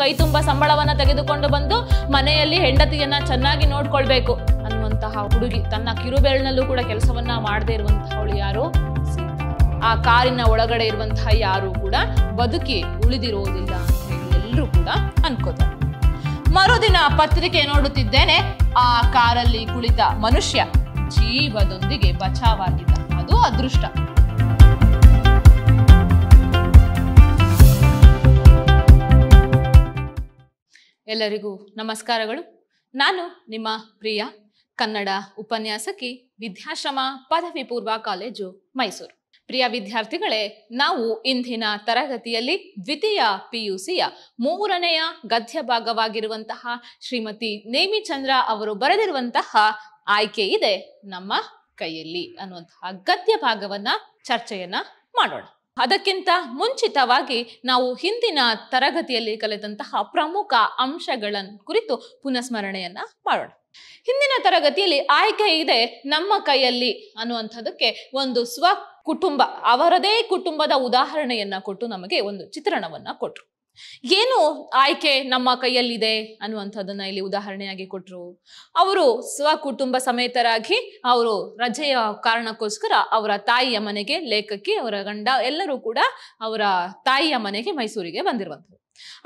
ಕೈ ತುಂಬಾ ಸಂಬಳವನ್ನ ತೆಗೆದುಕೊಂಡು ಬಂದು ಮನೆಯಲ್ಲಿ ಹೆಂಡತಿಯನ್ನ ಚೆನ್ನಾಗಿ ನೋಡ್ಕೊಳ್ಬೇಕು ಅನ್ನುವಂತಹ ಹುಡುಗಿ ತನ್ನ ಕಿರುಬೆರಳಿನಲ್ಲೂ ಕೂಡ ಕೆಲಸವನ್ನ ಮಾಡದೇ ಇರುವಂತಹವಳು ಯಾರು ಆ ಕಾರಿನ ಒಳಗಡೆ ಇರುವಂತಹ ಯಾರು ಕೂಡ ಬದುಕಿ ಉಳಿದಿರುವುದಿಲ್ಲ ಅಂತ ಎಲ್ಲರೂ ಕೂಡ ಅನ್ಕೋತಾರೆ ಮರುದಿನ ಪತ್ರಿಕೆ ನೋಡುತ್ತಿದ್ದೇನೆ ಆ ಕಾರಲ್ಲಿ ಕುಳಿತ ಮನುಷ್ಯ ಜೀವದೊಂದಿಗೆ ಬಚಾವಾಗಿದ್ದ ಅದು ಅದೃಷ್ಟ ಎಲ್ಲರಿಗೂ ನಮಸ್ಕಾರಗಳು ನಾನು ನಿಮ್ಮ ಪ್ರಿಯ ಕನ್ನಡ ಉಪನ್ಯಾಸಕಿ ವಿದ್ಯಾಶ್ರಮ ಪದವಿ ಪೂರ್ವ ಕಾಲೇಜು ಮೈಸೂರು ಪ್ರಿಯ ವಿದ್ಯಾರ್ಥಿಗಳೇ ನಾವು ಇಂದಿನ ತರಗತಿಯಲ್ಲಿ ದ್ವಿತೀಯ ಸಿಯ ಮೂರನೆಯ ಗದ್ಯ ಭಾಗವಾಗಿರುವಂತಹ ಶ್ರೀಮತಿ ನೇಮಿಚಂದ್ರ ಅವರು ಬರೆದಿರುವಂತಹ ಆಯ್ಕೆ ಇದೆ ನಮ್ಮ ಕೈಯಲ್ಲಿ ಅನ್ನುವಂತಹ ಗದ್ಯ ಭಾಗವನ್ನ ಚರ್ಚೆಯನ್ನ ಮಾಡೋಣ ಅದಕ್ಕಿಂತ ಮುಂಚಿತವಾಗಿ ನಾವು ಹಿಂದಿನ ತರಗತಿಯಲ್ಲಿ ಕಲಿತಂತಹ ಪ್ರಮುಖ ಅಂಶಗಳನ್ನು ಕುರಿತು ಪುನಸ್ಮರಣೆಯನ್ನ ಮಾಡೋಣ ಹಿಂದಿನ ತರಗತಿಯಲ್ಲಿ ಆಯ್ಕೆ ಇದೆ ನಮ್ಮ ಕೈಯಲ್ಲಿ ಅನ್ನುವಂಥದ್ದಕ್ಕೆ ಒಂದು ಸ್ವ ಕುಟುಂಬ ಅವರದೇ ಕುಟುಂಬದ ಉದಾಹರಣೆಯನ್ನ ಕೊಟ್ಟು ನಮಗೆ ಒಂದು ಚಿತ್ರಣವನ್ನ ಕೊಟ್ರು ಏನು ಆಯ್ಕೆ ನಮ್ಮ ಕೈಯಲ್ಲಿದೆ ಅನ್ನುವಂಥದ್ದನ್ನ ಇಲ್ಲಿ ಉದಾಹರಣೆಯಾಗಿ ಕೊಟ್ಟರು ಅವರು ಸ್ವಕುಟುಂಬ ಸಮೇತರಾಗಿ ಅವರು ರಜೆಯ ಕಾರಣಕ್ಕೋಸ್ಕರ ಅವರ ತಾಯಿಯ ಮನೆಗೆ ಲೇಖಕಿ ಅವರ ಗಂಡ ಎಲ್ಲರೂ ಕೂಡ ಅವರ ತಾಯಿಯ ಮನೆಗೆ ಮೈಸೂರಿಗೆ ಬಂದಿರುವಂಥದ್ದು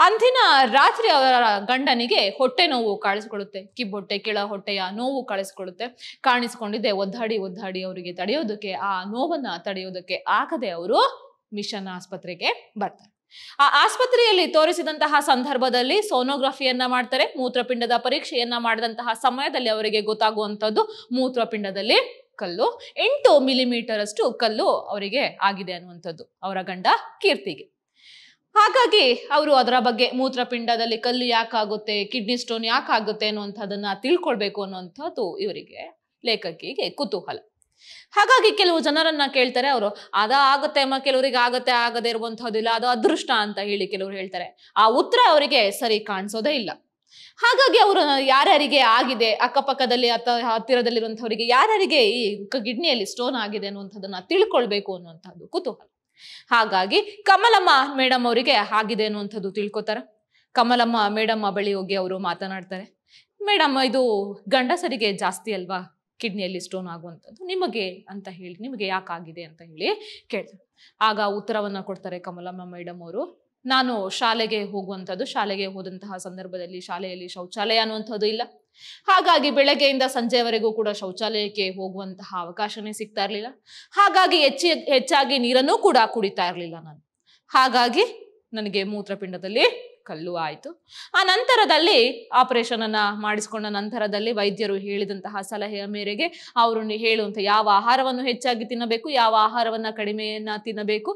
ಅಂದಿನ ರಾತ್ರಿ ಅವರ ಗಂಡನಿಗೆ ಹೊಟ್ಟೆ ನೋವು ಕಾಣಿಸ್ಕೊಳ್ಳುತ್ತೆ ಕಿಬ್ಬೊಟ್ಟೆ ಕೆಳ ಹೊಟ್ಟೆಯ ನೋವು ಕಾಣಿಸ್ಕೊಳ್ಳುತ್ತೆ ಕಾಣಿಸ್ಕೊಂಡಿದ್ದೆ ಒದ್ದಾಡಿ ಒದ್ದಾಡಿ ಅವರಿಗೆ ತಡೆಯೋದಕ್ಕೆ ಆ ನೋವನ್ನ ತಡೆಯೋದಕ್ಕೆ ಆಗದೆ ಅವರು ಮಿಷನ್ ಆಸ್ಪತ್ರೆಗೆ ಬರ್ತಾರೆ ಆ ಆಸ್ಪತ್ರೆಯಲ್ಲಿ ತೋರಿಸಿದಂತಹ ಸಂದರ್ಭದಲ್ಲಿ ಸೋನೋಗ್ರಫಿಯನ್ನ ಮಾಡ್ತಾರೆ ಮೂತ್ರಪಿಂಡದ ಪರೀಕ್ಷೆಯನ್ನ ಮಾಡಿದಂತಹ ಸಮಯದಲ್ಲಿ ಅವರಿಗೆ ಗೊತ್ತಾಗುವಂಥದ್ದು ಮೂತ್ರಪಿಂಡದಲ್ಲಿ ಕಲ್ಲು ಎಂಟು ಮಿಲಿಮೀಟರ್ ಅಷ್ಟು ಕಲ್ಲು ಅವರಿಗೆ ಆಗಿದೆ ಅನ್ನುವಂಥದ್ದು ಅವರ ಗಂಡ ಕೀರ್ತಿಗೆ ಹಾಗಾಗಿ ಅವರು ಅದರ ಬಗ್ಗೆ ಮೂತ್ರಪಿಂಡದಲ್ಲಿ ಕಲ್ಲು ಯಾಕಾಗುತ್ತೆ ಕಿಡ್ನಿ ಸ್ಟೋನ್ ಯಾಕಾಗುತ್ತೆ ಅನ್ನುವಂಥದ್ದನ್ನ ತಿಳ್ಕೊಳ್ಬೇಕು ಅನ್ನುವಂಥದ್ದು ಇವರಿಗೆ ಲೇಖಕಿಗೆ ಕುತೂಹಲ ಹಾಗಾಗಿ ಕೆಲವು ಜನರನ್ನ ಕೇಳ್ತಾರೆ ಅವರು ಅದ ಆಗತ್ತೆ ಅಮ್ಮ ಕೆಲವರಿಗೆ ಆಗತ್ತೆ ಆಗದೆ ಇರುವಂತಹದಿಲ್ಲ ಅದು ಅದೃಷ್ಟ ಅಂತ ಹೇಳಿ ಕೆಲವರು ಹೇಳ್ತಾರೆ ಆ ಉತ್ತರ ಅವರಿಗೆ ಸರಿ ಕಾಣಿಸೋದೇ ಇಲ್ಲ ಹಾಗಾಗಿ ಅವರು ಯಾರ್ಯಾರಿಗೆ ಆಗಿದೆ ಅಕ್ಕಪಕ್ಕದಲ್ಲಿ ಅಥವಾ ಹತ್ತಿರದಲ್ಲಿರುವಂಥವ್ರಿಗೆ ಯಾರ್ಯಾರಿಗೆ ಈ ಕಿಡ್ನಿಯಲ್ಲಿ ಸ್ಟೋನ್ ಆಗಿದೆ ಅನ್ನುವಂಥದ್ದನ್ನ ತಿಳ್ಕೊಳ್ಬೇಕು ಅನ್ನುವಂಥದ್ದು ಕುತೂಹಲ ಹಾಗಾಗಿ ಕಮಲಮ್ಮ ಮೇಡಮ್ ಅವರಿಗೆ ಆಗಿದೆ ಅನ್ನುವಂಥದ್ದು ತಿಳ್ಕೊತಾರ ಕಮಲಮ್ಮ ಮೇಡಮ್ಮ ಬಳಿ ಹೋಗಿ ಅವರು ಮಾತನಾಡ್ತಾರೆ ಮೇಡಮ್ ಇದು ಗಂಡಸರಿಗೆ ಜಾಸ್ತಿ ಅಲ್ವಾ ಕಿಡ್ನಿಯಲ್ಲಿ ಸ್ಟೋನ್ ಆಗುವಂಥದ್ದು ನಿಮಗೆ ಅಂತ ಹೇಳಿ ನಿಮಗೆ ಯಾಕಾಗಿದೆ ಅಂತ ಹೇಳಿ ಕೇಳ್ತಾರೆ ಆಗ ಉತ್ತರವನ್ನು ಕೊಡ್ತಾರೆ ಕಮಲಮ್ಮ ಮೇಡಮ್ ಅವರು ನಾನು ಶಾಲೆಗೆ ಹೋಗುವಂಥದ್ದು ಶಾಲೆಗೆ ಹೋದಂತಹ ಸಂದರ್ಭದಲ್ಲಿ ಶಾಲೆಯಲ್ಲಿ ಶೌಚಾಲಯ ಅನ್ನುವಂಥದ್ದು ಇಲ್ಲ ಹಾಗಾಗಿ ಬೆಳಗ್ಗೆಯಿಂದ ಸಂಜೆವರೆಗೂ ಕೂಡ ಶೌಚಾಲಯಕ್ಕೆ ಹೋಗುವಂತಹ ಅವಕಾಶನೇ ಸಿಗ್ತಾ ಇರಲಿಲ್ಲ ಹಾಗಾಗಿ ಹೆಚ್ಚಿ ಹೆಚ್ಚಾಗಿ ನೀರನ್ನು ಕೂಡ ಕುಡಿತಾ ಇರಲಿಲ್ಲ ನಾನು ಹಾಗಾಗಿ ನನಗೆ ಮೂತ್ರಪಿಂಡದಲ್ಲಿ ಕಲ್ಲು ಆಯಿತು ಆ ನಂತರದಲ್ಲಿ ಆಪರೇಷನ್ ಅನ್ನ ಮಾಡಿಸಿಕೊಂಡ ನಂತರದಲ್ಲಿ ವೈದ್ಯರು ಹೇಳಿದಂತಹ ಸಲಹೆಯ ಮೇರೆಗೆ ಅವರು ಹೇಳುವಂತ ಯಾವ ಆಹಾರವನ್ನು ಹೆಚ್ಚಾಗಿ ತಿನ್ನಬೇಕು ಯಾವ ಆಹಾರವನ್ನ ಕಡಿಮೆಯನ್ನ ತಿನ್ನಬೇಕು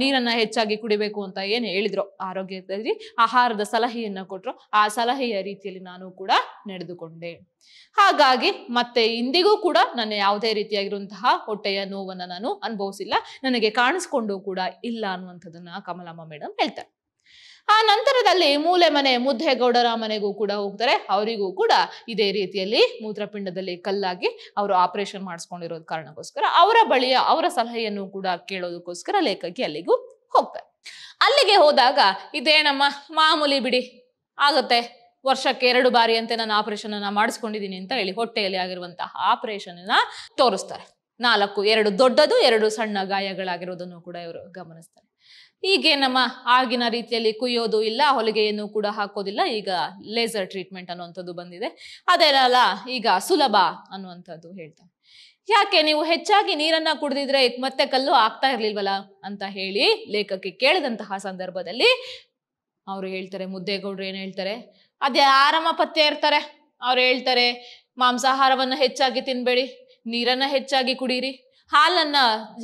ನೀರನ್ನ ಹೆಚ್ಚಾಗಿ ಕುಡಿಬೇಕು ಅಂತ ಏನು ಹೇಳಿದ್ರು ಆರೋಗ್ಯದಲ್ಲಿ ಆಹಾರದ ಸಲಹೆಯನ್ನ ಕೊಟ್ಟರು ಆ ಸಲಹೆಯ ರೀತಿಯಲ್ಲಿ ನಾನು ಕೂಡ ನಡೆದುಕೊಂಡೆ ಹಾಗಾಗಿ ಮತ್ತೆ ಇಂದಿಗೂ ಕೂಡ ನನ್ನ ಯಾವುದೇ ರೀತಿಯಾಗಿರುವಂತಹ ಹೊಟ್ಟೆಯ ನೋವನ್ನು ನಾನು ಅನುಭವಿಸಿಲ್ಲ ನನಗೆ ಕಾಣಿಸ್ಕೊಂಡು ಕೂಡ ಇಲ್ಲ ಅನ್ನುವಂಥದ್ದನ್ನ ಕಮಲಮ್ಮ ಮೇಡಮ್ ಹೇಳ್ತಾರೆ ಆ ನಂತರದಲ್ಲಿ ಮೂಲೆ ಮನೆ ಮುದ್ದೆಗೌಡರ ಮನೆಗೂ ಕೂಡ ಹೋಗ್ತಾರೆ ಅವರಿಗೂ ಕೂಡ ಇದೇ ರೀತಿಯಲ್ಲಿ ಮೂತ್ರಪಿಂಡದಲ್ಲಿ ಕಲ್ಲಾಗಿ ಅವರು ಆಪರೇಷನ್ ಮಾಡಿಸ್ಕೊಂಡಿರೋದ್ ಕಾರಣಕ್ಕೋಸ್ಕರ ಅವರ ಬಳಿಯ ಅವರ ಸಲಹೆಯನ್ನು ಕೂಡ ಕೇಳೋದಕ್ಕೋಸ್ಕರ ಲೇಖಕಿ ಅಲ್ಲಿಗೂ ಹೋಗ್ತಾರೆ ಅಲ್ಲಿಗೆ ಹೋದಾಗ ಇದೇನಮ್ಮ ಮಾಮೂಲಿ ಬಿಡಿ ಆಗತ್ತೆ ವರ್ಷಕ್ಕೆ ಎರಡು ಬಾರಿ ಅಂತೆ ನಾನು ಆಪರೇಷನ್ ಅನ್ನ ಮಾಡಿಸ್ಕೊಂಡಿದ್ದೀನಿ ಅಂತ ಹೇಳಿ ಹೊಟ್ಟೆಯಲ್ಲಿ ಆಗಿರುವಂತಹ ಆಪರೇಷನ್ ತೋರಿಸ್ತಾರೆ ನಾಲ್ಕು ಎರಡು ದೊಡ್ಡದು ಎರಡು ಸಣ್ಣ ಗಾಯಗಳಾಗಿರೋದನ್ನು ಕೂಡ ಇವರು ಗಮನಿಸ್ತಾರೆ ಈಗೇ ನಮ್ಮ ಆಗಿನ ರೀತಿಯಲ್ಲಿ ಕುಯ್ಯೋದು ಇಲ್ಲ ಹೊಲಿಗೆಯನ್ನು ಕೂಡ ಹಾಕೋದಿಲ್ಲ ಈಗ ಲೇಸರ್ ಟ್ರೀಟ್ಮೆಂಟ್ ಅನ್ನುವಂಥದ್ದು ಬಂದಿದೆ ಅದೇನಲ್ಲ ಈಗ ಸುಲಭ ಅನ್ನುವಂಥದ್ದು ಹೇಳ್ತಾರೆ ಯಾಕೆ ನೀವು ಹೆಚ್ಚಾಗಿ ನೀರನ್ನ ಕುಡಿದಿದ್ರೆ ಮತ್ತೆ ಕಲ್ಲು ಆಗ್ತಾ ಇರ್ಲಿಲ್ವಲ್ಲ ಅಂತ ಹೇಳಿ ಲೇಖಕ್ಕೆ ಕೇಳಿದಂತಹ ಸಂದರ್ಭದಲ್ಲಿ ಅವರು ಹೇಳ್ತಾರೆ ಮುದ್ದೇಗೌಡ್ರು ಏನು ಹೇಳ್ತಾರೆ ಅದೇ ಆರಾಮ ಪತ್ತೆ ಇರ್ತಾರೆ ಅವ್ರು ಹೇಳ್ತಾರೆ ಮಾಂಸಾಹಾರವನ್ನು ಹೆಚ್ಚಾಗಿ ತಿನ್ಬೇಡಿ ನೀರನ್ನ ಹೆಚ್ಚಾಗಿ ಕುಡೀರಿ ಹಾಲನ್ನ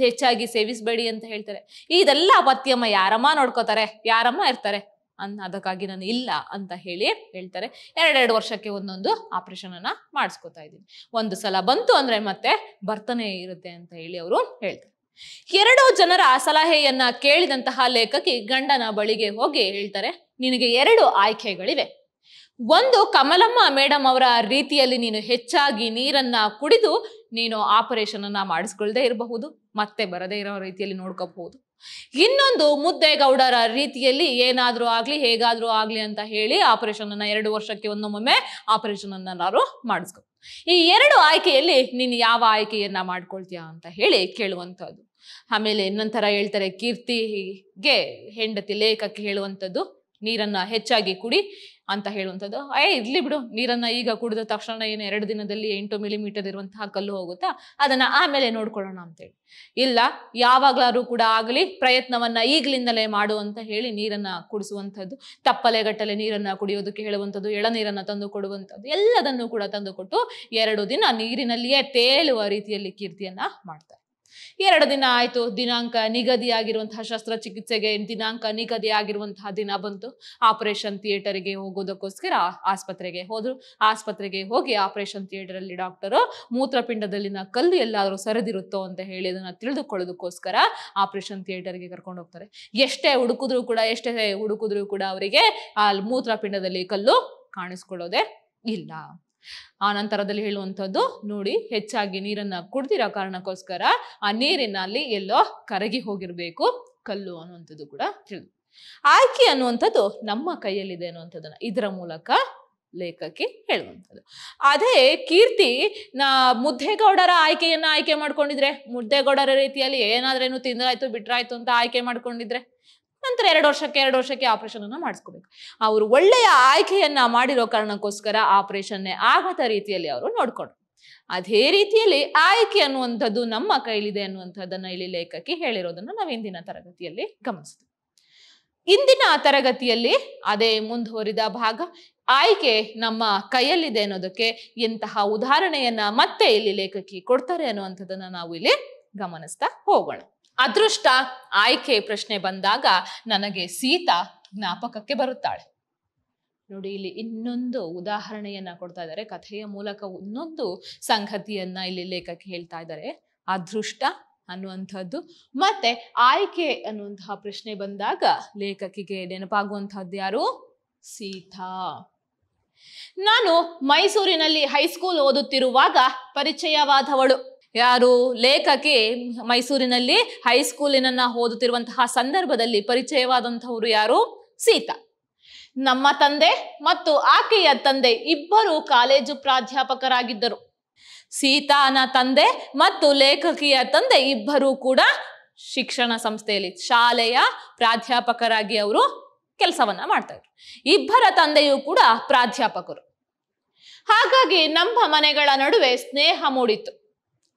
ಹೆಚ್ಚಾಗಿ ಸೇವಿಸಬೇಡಿ ಅಂತ ಹೇಳ್ತಾರೆ ಇದೆಲ್ಲ ಪಥ್ಯಮ್ಮ ಯಾರಮ್ಮ ನೋಡ್ಕೋತಾರೆ ಯಾರಮ್ಮ ಇರ್ತಾರೆ ಅನ್ನ ಅದಕ್ಕಾಗಿ ನಾನು ಇಲ್ಲ ಅಂತ ಹೇಳಿ ಹೇಳ್ತಾರೆ ಎರಡೆರಡು ವರ್ಷಕ್ಕೆ ಒಂದೊಂದು ಆಪರೇಷನ್ ಅನ್ನ ಮಾಡಿಸ್ಕೊತಾ ಇದ್ದೀನಿ ಒಂದು ಸಲ ಬಂತು ಅಂದ್ರೆ ಮತ್ತೆ ಬರ್ತಾನೆ ಇರುತ್ತೆ ಅಂತ ಹೇಳಿ ಅವರು ಹೇಳ್ತಾರೆ ಎರಡು ಜನರ ಸಲಹೆಯನ್ನ ಕೇಳಿದಂತಹ ಲೇಖಕಿ ಗಂಡನ ಬಳಿಗೆ ಹೋಗಿ ಹೇಳ್ತಾರೆ ನಿನಗೆ ಎರಡು ಆಯ್ಕೆಗಳಿವೆ ಒಂದು ಕಮಲಮ್ಮ ಮೇಡಮ್ ಅವರ ರೀತಿಯಲ್ಲಿ ನೀನು ಹೆಚ್ಚಾಗಿ ನೀರನ್ನ ಕುಡಿದು ನೀನು ಆಪರೇಷನ್ ಅನ್ನ ಮಾಡಿಸ್ಕೊಳ್ದೇ ಇರಬಹುದು ಮತ್ತೆ ಬರದೇ ಇರೋ ರೀತಿಯಲ್ಲಿ ನೋಡ್ಕೋಬಹುದು ಇನ್ನೊಂದು ಮುದ್ದೇಗೌಡರ ರೀತಿಯಲ್ಲಿ ಏನಾದ್ರೂ ಆಗ್ಲಿ ಹೇಗಾದ್ರೂ ಆಗ್ಲಿ ಅಂತ ಹೇಳಿ ಆಪರೇಷನ್ ಅನ್ನ ಎರಡು ವರ್ಷಕ್ಕೆ ಒಂದೊಮ್ಮೆ ಆಪರೇಷನ್ ಅನ್ನ ನಾನು ಮಾಡಿಸ್ಕೊ ಈ ಎರಡು ಆಯ್ಕೆಯಲ್ಲಿ ನೀನು ಯಾವ ಆಯ್ಕೆಯನ್ನ ಮಾಡ್ಕೊಳ್ತೀಯಾ ಅಂತ ಹೇಳಿ ಕೇಳುವಂಥದ್ದು ಆಮೇಲೆ ನಂತರ ಹೇಳ್ತಾರೆ ಕೀರ್ತಿಗೆ ಹೆಂಡತಿ ಲೇಖಕ್ಕೆ ಹೇಳುವಂಥದ್ದು ನೀರನ್ನ ಹೆಚ್ಚಾಗಿ ಕುಡಿ ಅಂತ ಹೇಳುವಂಥದ್ದು ಅಯ್ಯ ಇರ್ಲಿ ಬಿಡು ನೀರನ್ನು ಈಗ ಕುಡಿದ ತಕ್ಷಣ ಏನು ಎರಡು ದಿನದಲ್ಲಿ ಎಂಟು ಮಿಲಿಮೀಟರ್ ಇರುವಂತಹ ಕಲ್ಲು ಹೋಗುತ್ತಾ ಅದನ್ನು ಆಮೇಲೆ ನೋಡ್ಕೊಳ್ಳೋಣ ಅಂತೇಳಿ ಇಲ್ಲ ಯಾವಾಗಲಾದರೂ ಕೂಡ ಆಗಲಿ ಪ್ರಯತ್ನವನ್ನ ಈಗಲಿಂದಲೇ ಮಾಡು ಅಂತ ಹೇಳಿ ನೀರನ್ನು ಕುಡಿಸುವಂಥದ್ದು ತಪ್ಪಲೆಗಟ್ಟಲೆ ನೀರನ್ನು ಕುಡಿಯೋದಕ್ಕೆ ಹೇಳುವಂಥದ್ದು ಎಳನೀರನ್ನು ತಂದು ಕೊಡುವಂಥದ್ದು ಎಲ್ಲದನ್ನು ಕೂಡ ತಂದುಕೊಟ್ಟು ಎರಡು ದಿನ ನೀರಿನಲ್ಲಿಯೇ ತೇಲುವ ರೀತಿಯಲ್ಲಿ ಕೀರ್ತಿಯನ್ನ ಮಾಡ್ತಾರೆ ಎರಡು ದಿನ ಆಯಿತು ದಿನಾಂಕ ನಿಗದಿಯಾಗಿರುವಂತಹ ಶಸ್ತ್ರಚಿಕಿತ್ಸೆಗೆ ದಿನಾಂಕ ನಿಗದಿಯಾಗಿರುವಂತಹ ದಿನ ಬಂತು ಆಪರೇಷನ್ ಥಿಯೇಟರ್ಗೆ ಹೋಗೋದಕ್ಕೋಸ್ಕರ ಆಸ್ಪತ್ರೆಗೆ ಹೋದ್ರು ಆಸ್ಪತ್ರೆಗೆ ಹೋಗಿ ಆಪರೇಷನ್ ಥಿಯೇಟರ್ ಅಲ್ಲಿ ಡಾಕ್ಟರು ಮೂತ್ರಪಿಂಡದಲ್ಲಿನ ಕಲ್ಲು ಎಲ್ಲಾದರೂ ಸರಿದಿರುತ್ತೋ ಅಂತ ಹೇಳಿ ಅದನ್ನ ತಿಳಿದುಕೊಳ್ಳೋದಕ್ಕೋಸ್ಕರ ಆಪರೇಷನ್ ಥಿಯೇಟರ್ಗೆ ಕರ್ಕೊಂಡು ಹೋಗ್ತಾರೆ ಎಷ್ಟೇ ಹುಡುಕಿದ್ರು ಕೂಡ ಎಷ್ಟೇ ಹುಡುಕಿದ್ರು ಕೂಡ ಅವರಿಗೆ ಆ ಮೂತ್ರಪಿಂಡದಲ್ಲಿ ಕಲ್ಲು ಕಾಣಿಸ್ಕೊಳ್ಳೋದೇ ಇಲ್ಲ ಆ ನಂತರದಲ್ಲಿ ಹೇಳುವಂಥದ್ದು ನೋಡಿ ಹೆಚ್ಚಾಗಿ ನೀರನ್ನು ಕುಡ್ದಿರೋ ಕಾರಣಕ್ಕೋಸ್ಕರ ಆ ನೀರಿನಲ್ಲಿ ಎಲ್ಲೋ ಕರಗಿ ಹೋಗಿರಬೇಕು ಕಲ್ಲು ಅನ್ನುವಂಥದ್ದು ಕೂಡ ತಿಳಿದು ಆಯ್ಕೆ ಅನ್ನುವಂಥದ್ದು ನಮ್ಮ ಕೈಯಲ್ಲಿದೆ ಅನ್ನುವಂಥದ್ದನ್ನ ಇದರ ಮೂಲಕ ಲೇಖಕಿ ಹೇಳುವಂಥದ್ದು ಅದೇ ಕೀರ್ತಿ ನಾ ಮುದ್ದೇಗೌಡರ ಆಯ್ಕೆಯನ್ನು ಆಯ್ಕೆ ಮಾಡ್ಕೊಂಡಿದ್ರೆ ಮುದ್ದೇಗೌಡರ ರೀತಿಯಲ್ಲಿ ಏನಾದ್ರೇನು ತಿಂದ್ರಾಯ್ತು ಬಿಟ್ರಾಯ್ತು ಅಂತ ಆಯ್ಕೆ ಮಾಡ್ಕೊಂಡಿದ್ರೆ ನಂತರ ಎರಡು ವರ್ಷಕ್ಕೆ ಎರಡು ವರ್ಷಕ್ಕೆ ಆಪರೇಷನ್ ಅನ್ನು ಮಾಡಿಸ್ಕೋಬೇಕು ಅವರು ಒಳ್ಳೆಯ ಆಯ್ಕೆಯನ್ನ ಮಾಡಿರೋ ಕಾರಣಕ್ಕೋಸ್ಕರ ಆಪರೇಷನ್ ಆಗದ ರೀತಿಯಲ್ಲಿ ಅವರು ನೋಡ್ಕೊಂಡ್ರು ಅದೇ ರೀತಿಯಲ್ಲಿ ಆಯ್ಕೆ ಅನ್ನುವಂಥದ್ದು ನಮ್ಮ ಕೈಲಿದೆ ಅನ್ನುವಂಥದ್ದನ್ನ ಇಲ್ಲಿ ಲೇಖಕಿ ಹೇಳಿರೋದನ್ನ ನಾವು ಇಂದಿನ ತರಗತಿಯಲ್ಲಿ ಗಮನಿಸ್ತೀವಿ ಇಂದಿನ ತರಗತಿಯಲ್ಲಿ ಅದೇ ಮುಂದುವರಿದ ಭಾಗ ಆಯ್ಕೆ ನಮ್ಮ ಕೈಯಲ್ಲಿದೆ ಅನ್ನೋದಕ್ಕೆ ಎಂತಹ ಉದಾಹರಣೆಯನ್ನ ಮತ್ತೆ ಇಲ್ಲಿ ಲೇಖಕಿ ಕೊಡ್ತಾರೆ ಅನ್ನುವಂಥದ್ದನ್ನ ನಾವು ಇಲ್ಲಿ ಗಮನಿಸ್ತಾ ಹೋಗೋಣ ಅದೃಷ್ಟ ಆಯ್ಕೆ ಪ್ರಶ್ನೆ ಬಂದಾಗ ನನಗೆ ಸೀತಾ ಜ್ಞಾಪಕಕ್ಕೆ ಬರುತ್ತಾಳೆ ನೋಡಿ ಇಲ್ಲಿ ಇನ್ನೊಂದು ಉದಾಹರಣೆಯನ್ನ ಕೊಡ್ತಾ ಇದ್ದಾರೆ ಕಥೆಯ ಮೂಲಕ ಇನ್ನೊಂದು ಸಂಗತಿಯನ್ನ ಇಲ್ಲಿ ಲೇಖಕ ಹೇಳ್ತಾ ಇದ್ದಾರೆ ಅದೃಷ್ಟ ಅನ್ನುವಂಥದ್ದು ಮತ್ತೆ ಆಯ್ಕೆ ಅನ್ನುವಂತಹ ಪ್ರಶ್ನೆ ಬಂದಾಗ ಲೇಖಕಿಗೆ ನೆನಪಾಗುವಂತಹದ್ದು ಯಾರು ಸೀತಾ ನಾನು ಮೈಸೂರಿನಲ್ಲಿ ಹೈಸ್ಕೂಲ್ ಓದುತ್ತಿರುವಾಗ ಪರಿಚಯವಾದವಳು ಯಾರು ಲೇಖಕಿ ಮೈಸೂರಿನಲ್ಲಿ ಹೈಸ್ಕೂಲಿನನ್ನ ಓದುತ್ತಿರುವಂತಹ ಸಂದರ್ಭದಲ್ಲಿ ಪರಿಚಯವಾದಂತಹವರು ಯಾರು ಸೀತಾ ನಮ್ಮ ತಂದೆ ಮತ್ತು ಆಕೆಯ ತಂದೆ ಇಬ್ಬರು ಕಾಲೇಜು ಪ್ರಾಧ್ಯಾಪಕರಾಗಿದ್ದರು ಸೀತಾನ ತಂದೆ ಮತ್ತು ಲೇಖಕಿಯ ತಂದೆ ಇಬ್ಬರೂ ಕೂಡ ಶಿಕ್ಷಣ ಸಂಸ್ಥೆಯಲ್ಲಿ ಶಾಲೆಯ ಪ್ರಾಧ್ಯಾಪಕರಾಗಿ ಅವರು ಕೆಲಸವನ್ನ ಮಾಡ್ತಾರೆ ಇಬ್ಬರ ತಂದೆಯೂ ಕೂಡ ಪ್ರಾಧ್ಯಾಪಕರು ಹಾಗಾಗಿ ನಮ್ಮ ಮನೆಗಳ ನಡುವೆ ಸ್ನೇಹ ಮೂಡಿತ್ತು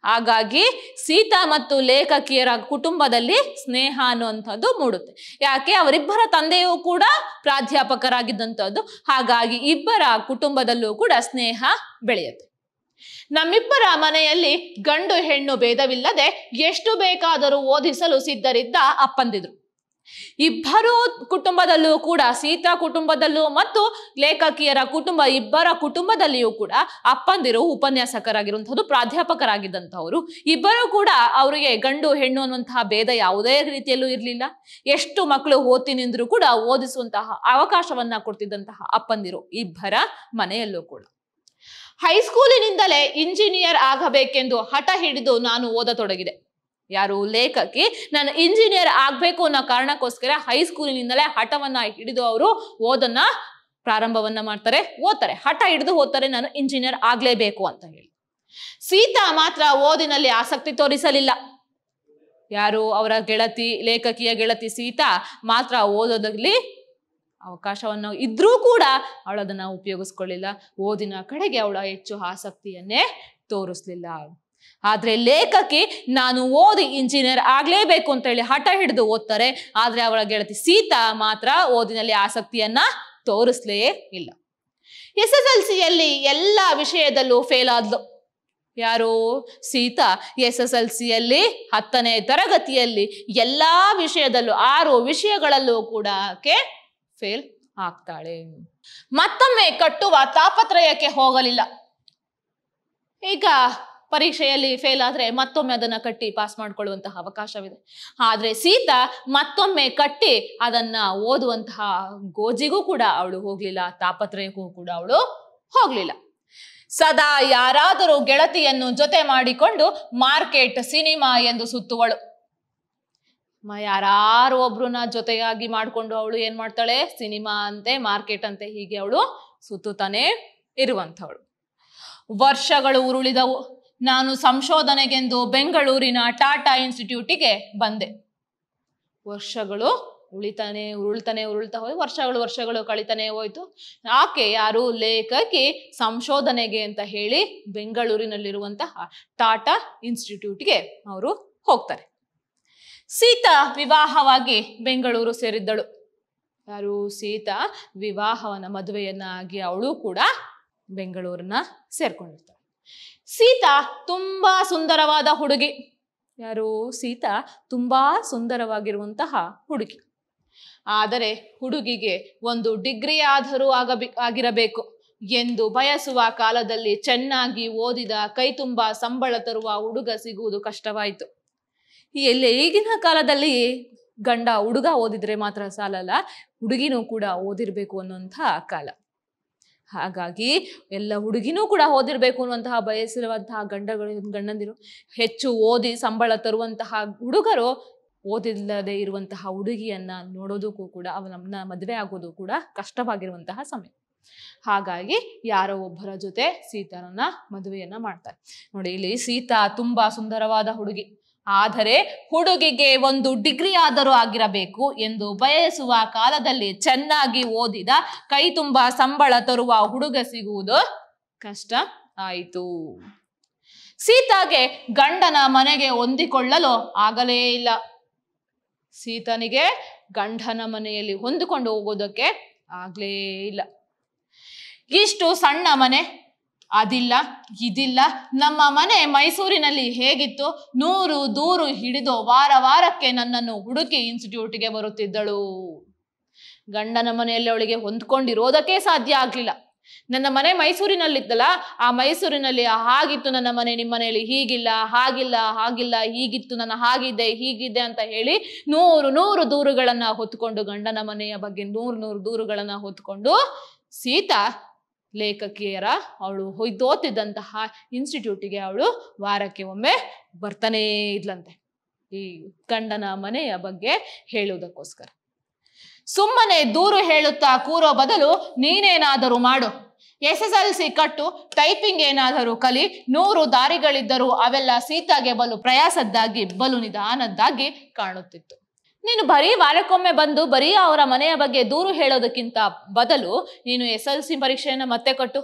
ಹಾಗಾಗಿ ಸೀತಾ ಮತ್ತು ಲೇಖಕಿಯರ ಕುಟುಂಬದಲ್ಲಿ ಸ್ನೇಹ ಅನ್ನುವಂಥದ್ದು ಮೂಡುತ್ತೆ ಯಾಕೆ ಅವರಿಬ್ಬರ ತಂದೆಯೂ ಕೂಡ ಪ್ರಾಧ್ಯಾಪಕರಾಗಿದ್ದಂಥದ್ದು ಹಾಗಾಗಿ ಇಬ್ಬರ ಕುಟುಂಬದಲ್ಲೂ ಕೂಡ ಸ್ನೇಹ ಬೆಳೆಯುತ್ತೆ ನಮ್ಮಿಬ್ಬರ ಮನೆಯಲ್ಲಿ ಗಂಡು ಹೆಣ್ಣು ಭೇದವಿಲ್ಲದೆ ಎಷ್ಟು ಬೇಕಾದರೂ ಓದಿಸಲು ಸಿದ್ಧರಿದ್ದ ಅಪ್ಪಂದಿದ್ರು ಇಬ್ಬರು ಕುಟುಂಬದಲ್ಲೂ ಕೂಡ ಸೀತಾ ಕುಟುಂಬದಲ್ಲೂ ಮತ್ತು ಲೇಖಕಿಯರ ಕುಟುಂಬ ಇಬ್ಬರ ಕುಟುಂಬದಲ್ಲಿಯೂ ಕೂಡ ಅಪ್ಪಂದಿರು ಉಪನ್ಯಾಸಕರಾಗಿರುವಂತಹದ್ದು ಪ್ರಾಧ್ಯಾಪಕರಾಗಿದ್ದಂಥವರು ಇಬ್ಬರು ಕೂಡ ಅವರಿಗೆ ಗಂಡು ಹೆಣ್ಣು ಅನ್ನುವಂತಹ ಭೇದ ಯಾವುದೇ ರೀತಿಯಲ್ಲೂ ಇರಲಿಲ್ಲ ಎಷ್ಟು ಮಕ್ಕಳು ಓದ್ತೀನಿಂದ್ರೂ ಕೂಡ ಓದಿಸುವಂತಹ ಅವಕಾಶವನ್ನ ಕೊಡ್ತಿದ್ದಂತಹ ಅಪ್ಪಂದಿರು ಇಬ್ಬರ ಮನೆಯಲ್ಲೂ ಕೂಡ ಹೈಸ್ಕೂಲಿನಿಂದಲೇ ಇಂಜಿನಿಯರ್ ಆಗಬೇಕೆಂದು ಹಠ ಹಿಡಿದು ನಾನು ಓದತೊಡಗಿದೆ ಯಾರು ಲೇಖಕಿ ನಾನು ಇಂಜಿನಿಯರ್ ಆಗ್ಬೇಕು ಅನ್ನೋ ಕಾರಣಕ್ಕೋಸ್ಕರ ಹೈಸ್ಕೂಲಿನಿಂದಲೇ ಹಠವನ್ನ ಹಿಡಿದು ಅವರು ಓದನ್ನ ಪ್ರಾರಂಭವನ್ನ ಮಾಡ್ತಾರೆ ಓದ್ತಾರೆ ಹಠ ಹಿಡಿದು ಓದ್ತಾರೆ ನಾನು ಇಂಜಿನಿಯರ್ ಆಗ್ಲೇಬೇಕು ಅಂತ ಹೇಳಿ ಸೀತಾ ಮಾತ್ರ ಓದಿನಲ್ಲಿ ಆಸಕ್ತಿ ತೋರಿಸಲಿಲ್ಲ ಯಾರು ಅವರ ಗೆಳತಿ ಲೇಖಕಿಯ ಗೆಳತಿ ಸೀತಾ ಮಾತ್ರ ಓದೋದಲ್ಲಿ ಅವಕಾಶವನ್ನು ಇದ್ರೂ ಕೂಡ ಅವಳದನ್ನ ಉಪಯೋಗಿಸ್ಕೊಳ್ಳಿಲ್ಲ ಓದಿನ ಕಡೆಗೆ ಅವಳ ಹೆಚ್ಚು ಆಸಕ್ತಿಯನ್ನೇ ತೋರಿಸ್ಲಿಲ್ಲ ಆದರೆ ಲೇಖಕಿ ನಾನು ಓದಿ ಇಂಜಿನಿಯರ್ ಆಗಲೇಬೇಕು ಹೇಳಿ ಹಠ ಹಿಡಿದು ಓದ್ತಾರೆ ಆದರೆ ಅವಳ ಗೆಳತಿ ಸೀತಾ ಮಾತ್ರ ಓದಿನಲ್ಲಿ ಆಸಕ್ತಿಯನ್ನ ತೋರಿಸ್ಲೇ ಇಲ್ಲ ಎಸ್ ಎಸ್ ಎಲ್ ಸಿಯಲ್ಲಿ ಎಲ್ಲ ವಿಷಯದಲ್ಲೂ ಫೇಲ್ ಆದ್ಲು ಯಾರು ಸೀತಾ ಎಸ್ ಎಸ್ ಎಲ್ ಸಿಯಲ್ಲಿ ಹತ್ತನೇ ತರಗತಿಯಲ್ಲಿ ಎಲ್ಲ ವಿಷಯದಲ್ಲೂ ಆರು ವಿಷಯಗಳಲ್ಲೂ ಕೂಡ ಆಕೆ ಫೇಲ್ ಆಗ್ತಾಳೆ ಮತ್ತೊಮ್ಮೆ ಕಟ್ಟುವ ತಾಪತ್ರಯಕ್ಕೆ ಹೋಗಲಿಲ್ಲ ಈಗ ಪರೀಕ್ಷೆಯಲ್ಲಿ ಫೇಲ್ ಆದರೆ ಮತ್ತೊಮ್ಮೆ ಅದನ್ನು ಕಟ್ಟಿ ಪಾಸ್ ಮಾಡಿಕೊಳ್ಳುವಂತಹ ಅವಕಾಶವಿದೆ ಆದರೆ ಸೀತಾ ಮತ್ತೊಮ್ಮೆ ಕಟ್ಟಿ ಅದನ್ನು ಓದುವಂತಹ ಗೋಜಿಗೂ ಕೂಡ ಅವಳು ಹೋಗಲಿಲ್ಲ ತಾಪತ್ರಯಕ್ಕೂ ಕೂಡ ಅವಳು ಹೋಗಲಿಲ್ಲ ಸದಾ ಯಾರಾದರೂ ಗೆಳತಿಯನ್ನು ಜೊತೆ ಮಾಡಿಕೊಂಡು ಮಾರ್ಕೆಟ್ ಸಿನಿಮಾ ಎಂದು ಸುತ್ತುವಳು ಯಾರು ಒಬ್ರನ್ನ ಜೊತೆಯಾಗಿ ಮಾಡಿಕೊಂಡು ಅವಳು ಏನ್ ಮಾಡ್ತಾಳೆ ಸಿನಿಮಾ ಅಂತೆ ಮಾರ್ಕೆಟ್ ಅಂತೆ ಹೀಗೆ ಅವಳು ಸುತ್ತುತ್ತಾನೆ ಇರುವಂಥವಳು ವರ್ಷಗಳು ಉರುಳಿದವು ನಾನು ಸಂಶೋಧನೆಗೆಂದು ಬೆಂಗಳೂರಿನ ಟಾಟಾ ಇನ್ಸ್ಟಿಟ್ಯೂಟಿಗೆ ಬಂದೆ ವರ್ಷಗಳು ಉಳಿತಾನೆ ಉರುಳ್ತಾನೆ ಉರುಳ್ತಾ ಹೋಗಿ ವರ್ಷಗಳು ವರ್ಷಗಳು ಕಳಿತಾನೆ ಹೋಯ್ತು ಆಕೆ ಯಾರು ಲೇಖಕಿ ಸಂಶೋಧನೆಗೆ ಅಂತ ಹೇಳಿ ಬೆಂಗಳೂರಿನಲ್ಲಿರುವಂತಹ ಟಾಟಾ ಇನ್ಸ್ಟಿಟ್ಯೂಟ್ಗೆ ಅವರು ಹೋಗ್ತಾರೆ ಸೀತಾ ವಿವಾಹವಾಗಿ ಬೆಂಗಳೂರು ಸೇರಿದ್ದಳು ಯಾರು ಸೀತಾ ವಿವಾಹವನ್ನ ಮದುವೆಯನ್ನಾಗಿ ಅವಳು ಕೂಡ ಬೆಂಗಳೂರನ್ನ ಸೇರ್ಕೊಂಡಿರ್ತಾಳೆ ಸೀತಾ ತುಂಬಾ ಸುಂದರವಾದ ಹುಡುಗಿ ಯಾರು ಸೀತಾ ತುಂಬಾ ಸುಂದರವಾಗಿರುವಂತಹ ಹುಡುಗಿ ಆದರೆ ಹುಡುಗಿಗೆ ಒಂದು ಡಿಗ್ರಿ ಆದರೂ ಆಗಬಿ ಆಗಿರಬೇಕು ಎಂದು ಬಯಸುವ ಕಾಲದಲ್ಲಿ ಚೆನ್ನಾಗಿ ಓದಿದ ಕೈ ತುಂಬಾ ಸಂಬಳ ತರುವ ಹುಡುಗ ಸಿಗುವುದು ಕಷ್ಟವಾಯಿತು ಎಲ್ಲಿ ಈಗಿನ ಕಾಲದಲ್ಲಿ ಗಂಡ ಹುಡುಗ ಓದಿದ್ರೆ ಮಾತ್ರ ಸಾಲಲ್ಲ ಹುಡುಗಿನೂ ಕೂಡ ಓದಿರಬೇಕು ಅನ್ನುವಂಥ ಕಾಲ ಹಾಗಾಗಿ ಎಲ್ಲ ಹುಡುಗಿನೂ ಕೂಡ ಓದಿರಬೇಕು ಅನ್ನುವಂತಹ ಬಯಸಿರುವಂತಹ ಗಂಡಗಳು ಗಂಡಂದಿರು ಹೆಚ್ಚು ಓದಿ ಸಂಬಳ ತರುವಂತಹ ಹುಡುಗರು ಓದಿಲ್ಲದೆ ಇರುವಂತಹ ಹುಡುಗಿಯನ್ನ ನೋಡೋದಕ್ಕೂ ಕೂಡ ಅವನ ಮದುವೆ ಆಗೋದು ಕೂಡ ಕಷ್ಟವಾಗಿರುವಂತಹ ಸಮಯ ಹಾಗಾಗಿ ಯಾರೋ ಒಬ್ಬರ ಜೊತೆ ಸೀತಾರನ್ನ ಮದುವೆಯನ್ನ ಮಾಡ್ತಾರೆ ನೋಡಿ ಇಲ್ಲಿ ಸೀತಾ ತುಂಬಾ ಸುಂದರವಾದ ಹುಡುಗಿ ಆದರೆ ಹುಡುಗಿಗೆ ಒಂದು ಡಿಗ್ರಿ ಆದರೂ ಆಗಿರಬೇಕು ಎಂದು ಬಯಸುವ ಕಾಲದಲ್ಲಿ ಚೆನ್ನಾಗಿ ಓದಿದ ಕೈ ತುಂಬ ಸಂಬಳ ತರುವ ಹುಡುಗ ಸಿಗುವುದು ಕಷ್ಟ ಆಯಿತು ಸೀತಾಗೆ ಗಂಡನ ಮನೆಗೆ ಹೊಂದಿಕೊಳ್ಳಲು ಆಗಲೇ ಇಲ್ಲ ಸೀತನಿಗೆ ಗಂಡನ ಮನೆಯಲ್ಲಿ ಹೊಂದಿಕೊಂಡು ಹೋಗೋದಕ್ಕೆ ಆಗ್ಲೇ ಇಲ್ಲ ಇಷ್ಟು ಸಣ್ಣ ಮನೆ ಅದಿಲ್ಲ ಇದಿಲ್ಲ ನಮ್ಮ ಮನೆ ಮೈಸೂರಿನಲ್ಲಿ ಹೇಗಿತ್ತು ನೂರು ದೂರು ಹಿಡಿದು ವಾರ ವಾರಕ್ಕೆ ನನ್ನನ್ನು ಹುಡುಕಿ ಇನ್ಸ್ಟಿಟ್ಯೂಟ್ಗೆ ಬರುತ್ತಿದ್ದಳು ಗಂಡನ ಮನೆಯಲ್ಲಿ ಅವಳಿಗೆ ಹೊಂದ್ಕೊಂಡಿರೋದಕ್ಕೆ ಸಾಧ್ಯ ಆಗ್ಲಿಲ್ಲ ನನ್ನ ಮನೆ ಮೈಸೂರಿನಲ್ಲಿತ್ತಲ್ಲ ಆ ಮೈಸೂರಿನಲ್ಲಿ ಹಾಗಿತ್ತು ನನ್ನ ಮನೆ ನಿಮ್ಮ ಮನೆಯಲ್ಲಿ ಹೀಗಿಲ್ಲ ಹಾಗಿಲ್ಲ ಹಾಗಿಲ್ಲ ಹೀಗಿತ್ತು ನನ್ನ ಹಾಗಿದೆ ಹೀಗಿದೆ ಅಂತ ಹೇಳಿ ನೂರು ನೂರು ದೂರುಗಳನ್ನ ಹೊತ್ಕೊಂಡು ಗಂಡನ ಮನೆಯ ಬಗ್ಗೆ ನೂರು ನೂರು ದೂರುಗಳನ್ನ ಹೊತ್ಕೊಂಡು ಸೀತಾ ಲೇಖಕಿಯರ ಅವಳು ಹೊಯ್ದೋತಿದ್ದಂತಹ ಇನ್ಸ್ಟಿಟ್ಯೂಟಿಗೆ ಅವಳು ವಾರಕ್ಕೆ ಒಮ್ಮೆ ಬರ್ತಾನೇ ಇದ್ಲಂತೆ ಈ ಗಂಡನ ಮನೆಯ ಬಗ್ಗೆ ಹೇಳುವುದಕ್ಕೋಸ್ಕರ ಸುಮ್ಮನೆ ದೂರು ಹೇಳುತ್ತಾ ಕೂರೋ ಬದಲು ನೀನೇನಾದರೂ ಮಾಡು ಎಸ್ ಎಸ್ ಎಲ್ ಸಿ ಕಟ್ಟು ಟೈಪಿಂಗ್ ಏನಾದರೂ ಕಲಿ ನೂರು ದಾರಿಗಳಿದ್ದರೂ ಅವೆಲ್ಲ ಸೀತಾಗೆ ಬಲು ಪ್ರಯಾಸದ್ದಾಗಿ ಬಲು ನಿಧಾನದ್ದಾಗಿ ಕಾಣುತ್ತಿತ್ತು ನೀನು ಬರೀ ವಾರಕ್ಕೊಮ್ಮೆ ಬಂದು ಬರೀ ಅವರ ಮನೆಯ ಬಗ್ಗೆ ದೂರು ಹೇಳೋದಕ್ಕಿಂತ ಬದಲು ನೀನು ಎಸ್ ಎಲ್ ಸಿ ಪರೀಕ್ಷೆಯನ್ನು ಮತ್ತೆ ಕಟ್ಟು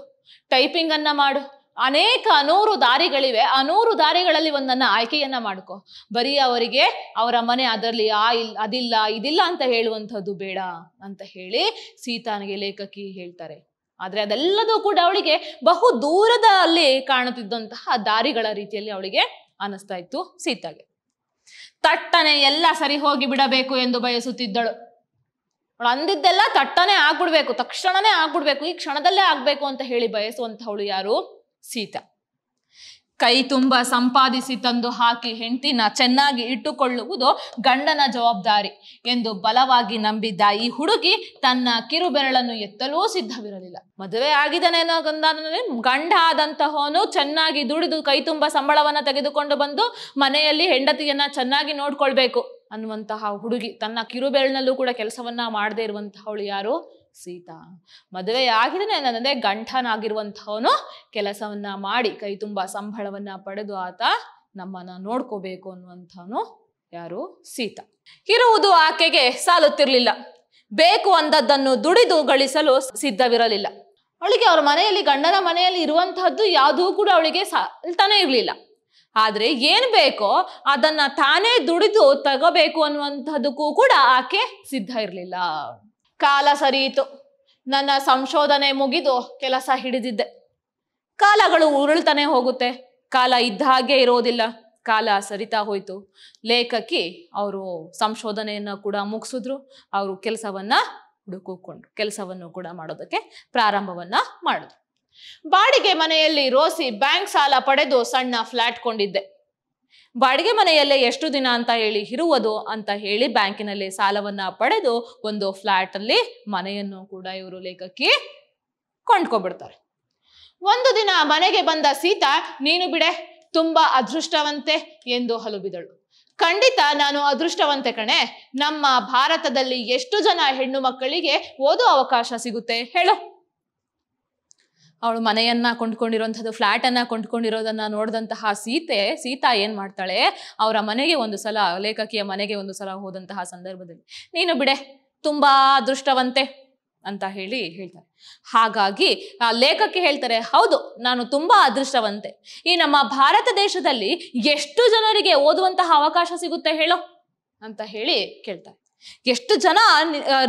ಟೈಪಿಂಗ್ ಮಾಡು ಅನೇಕ ಅನೂರು ದಾರಿಗಳಿವೆ ಅನೂರು ದಾರಿಗಳಲ್ಲಿ ಒಂದನ್ನು ಆಯ್ಕೆಯನ್ನ ಮಾಡ್ಕೊ ಬರೀ ಅವರಿಗೆ ಅವರ ಮನೆ ಅದರಲ್ಲಿ ಆ ಇಲ್ ಅದಿಲ್ಲ ಇದಿಲ್ಲ ಅಂತ ಹೇಳುವಂಥದ್ದು ಬೇಡ ಅಂತ ಹೇಳಿ ಸೀತಾನಿಗೆ ಲೇಖಕಿ ಹೇಳ್ತಾರೆ ಆದರೆ ಅದೆಲ್ಲದೂ ಕೂಡ ಅವಳಿಗೆ ಬಹು ದೂರದಲ್ಲಿ ಕಾಣುತ್ತಿದ್ದಂತಹ ದಾರಿಗಳ ರೀತಿಯಲ್ಲಿ ಅವಳಿಗೆ ಅನ್ನಿಸ್ತಾ ಇತ್ತು ಸೀತಾಗೆ ತಟ್ಟನೆ ಎಲ್ಲ ಸರಿ ಹೋಗಿ ಬಿಡಬೇಕು ಎಂದು ಬಯಸುತ್ತಿದ್ದಳು ಅವಳು ಅಂದಿದ್ದೆಲ್ಲ ತಟ್ಟನೆ ಆಗ್ಬಿಡ್ಬೇಕು ತಕ್ಷಣನೇ ಆಗ್ಬಿಡ್ಬೇಕು ಈ ಕ್ಷಣದಲ್ಲೇ ಆಗ್ಬೇಕು ಅಂತ ಹೇಳಿ ಬಯಸುವಂಥವಳು ಯಾರು ಸೀತಾ ಕೈ ತುಂಬ ಸಂಪಾದಿಸಿ ತಂದು ಹಾಕಿ ಹೆಂಡತಿನ ಚೆನ್ನಾಗಿ ಇಟ್ಟುಕೊಳ್ಳುವುದು ಗಂಡನ ಜವಾಬ್ದಾರಿ ಎಂದು ಬಲವಾಗಿ ನಂಬಿದ್ದ ಈ ಹುಡುಗಿ ತನ್ನ ಕಿರುಬೆರಳನ್ನು ಎತ್ತಲೂ ಸಿದ್ಧವಿರಲಿಲ್ಲ ಮದುವೆ ಆಗಿದನೇನೋ ಗಂಡ ಆದಂತಹವನು ಚೆನ್ನಾಗಿ ದುಡಿದು ಕೈ ತುಂಬ ಸಂಬಳವನ್ನ ತೆಗೆದುಕೊಂಡು ಬಂದು ಮನೆಯಲ್ಲಿ ಹೆಂಡತಿಯನ್ನ ಚೆನ್ನಾಗಿ ನೋಡ್ಕೊಳ್ಬೇಕು ಅನ್ನುವಂತಹ ಹುಡುಗಿ ತನ್ನ ಕಿರುಬೆರಳಿನಲ್ಲೂ ಕೂಡ ಕೆಲಸವನ್ನ ಮಾಡದೇ ಇರುವಂತಹವಳು ಯಾರು ಸೀತಾ ಮದುವೆ ಆಗಿದ್ರೆ ನನ್ನದೇ ಗಂಠನಾಗಿರುವಂಥವನು ಕೆಲಸವನ್ನ ಮಾಡಿ ಕೈ ತುಂಬ ಸಂಬಳವನ್ನ ಪಡೆದು ಆತ ನಮ್ಮನ್ನ ನೋಡ್ಕೋಬೇಕು ಅನ್ನುವಂಥವನು ಯಾರು ಸೀತಾ ಇರುವುದು ಆಕೆಗೆ ಸಾಲುತ್ತಿರಲಿಲ್ಲ ಬೇಕು ಅಂದದ್ದನ್ನು ದುಡಿದು ಗಳಿಸಲು ಸಿದ್ಧವಿರಲಿಲ್ಲ ಅವಳಿಗೆ ಅವ್ರ ಮನೆಯಲ್ಲಿ ಗಂಡನ ಮನೆಯಲ್ಲಿ ಇರುವಂತಹದ್ದು ಯಾವುದೂ ಕೂಡ ಅವಳಿಗೆ ಸಾಲ್ತಾನೆ ಇರಲಿಲ್ಲ ಆದರೆ ಏನು ಬೇಕೋ ಅದನ್ನ ತಾನೇ ದುಡಿದು ತಗೋಬೇಕು ಅನ್ನುವಂಥದ್ದಕ್ಕೂ ಕೂಡ ಆಕೆ ಸಿದ್ಧ ಇರಲಿಲ್ಲ ಕಾಲ ಸರಿಯಿತು ನನ್ನ ಸಂಶೋಧನೆ ಮುಗಿದು ಕೆಲಸ ಹಿಡಿದಿದ್ದೆ ಕಾಲಗಳು ಉರುಳ್ತಾನೆ ಹೋಗುತ್ತೆ ಕಾಲ ಇದ್ದ ಹಾಗೆ ಇರೋದಿಲ್ಲ ಕಾಲ ಸರಿತಾ ಹೋಯಿತು ಲೇಖಕಿ ಅವರು ಸಂಶೋಧನೆಯನ್ನು ಕೂಡ ಮುಗಿಸಿದ್ರು ಅವರು ಕೆಲಸವನ್ನ ಹುಡುಕಿಕೊಂಡು ಕೆಲಸವನ್ನು ಕೂಡ ಮಾಡೋದಕ್ಕೆ ಪ್ರಾರಂಭವನ್ನ ಮಾಡಿದ್ರು ಬಾಡಿಗೆ ಮನೆಯಲ್ಲಿ ರೋಸಿ ಬ್ಯಾಂಕ್ ಸಾಲ ಪಡೆದು ಸಣ್ಣ ಫ್ಲಾಟ್ ಕೊಂಡಿದ್ದೆ ಬಾಡಿಗೆ ಮನೆಯಲ್ಲೇ ಎಷ್ಟು ದಿನ ಅಂತ ಹೇಳಿ ಇರುವುದು ಅಂತ ಹೇಳಿ ಬ್ಯಾಂಕಿನಲ್ಲಿ ಸಾಲವನ್ನ ಪಡೆದು ಒಂದು ಫ್ಲಾಟ್ ಅಲ್ಲಿ ಮನೆಯನ್ನು ಕೂಡ ಇವರು ಲೇಖಕಿ ಕೊಂಡ್ಕೊಬಿಡ್ತಾರೆ ಒಂದು ದಿನ ಮನೆಗೆ ಬಂದ ಸೀತಾ ನೀನು ಬಿಡೆ ತುಂಬಾ ಅದೃಷ್ಟವಂತೆ ಎಂದು ಹಲುಬಿದಳು ಖಂಡಿತ ನಾನು ಅದೃಷ್ಟವಂತೆ ಕಣೆ ನಮ್ಮ ಭಾರತದಲ್ಲಿ ಎಷ್ಟು ಜನ ಹೆಣ್ಣು ಮಕ್ಕಳಿಗೆ ಓದೋ ಅವಕಾಶ ಸಿಗುತ್ತೆ ಹೇಳು ಅವಳು ಮನೆಯನ್ನ ಕೊಂಡ್ಕೊಂಡಿರೋಂಥದ್ದು ಫ್ಲ್ಯಾಟನ್ನು ಕೊಂಡ್ಕೊಂಡಿರೋದನ್ನ ನೋಡಿದಂತಹ ಸೀತೆ ಸೀತಾ ಏನು ಮಾಡ್ತಾಳೆ ಅವರ ಮನೆಗೆ ಒಂದು ಸಲ ಲೇಖಕಿಯ ಮನೆಗೆ ಒಂದು ಸಲ ಹೋದಂತಹ ಸಂದರ್ಭದಲ್ಲಿ ನೀನು ಬಿಡೆ ತುಂಬಾ ಅದೃಷ್ಟವಂತೆ ಅಂತ ಹೇಳಿ ಹೇಳ್ತಾರೆ ಹಾಗಾಗಿ ಆ ಲೇಖಕ್ಕೆ ಹೇಳ್ತಾರೆ ಹೌದು ನಾನು ತುಂಬಾ ಅದೃಷ್ಟವಂತೆ ಈ ನಮ್ಮ ಭಾರತ ದೇಶದಲ್ಲಿ ಎಷ್ಟು ಜನರಿಗೆ ಓದುವಂತಹ ಅವಕಾಶ ಸಿಗುತ್ತೆ ಹೇಳೋ ಅಂತ ಹೇಳಿ ಕೇಳ್ತಾರೆ ಎಷ್ಟು ಜನ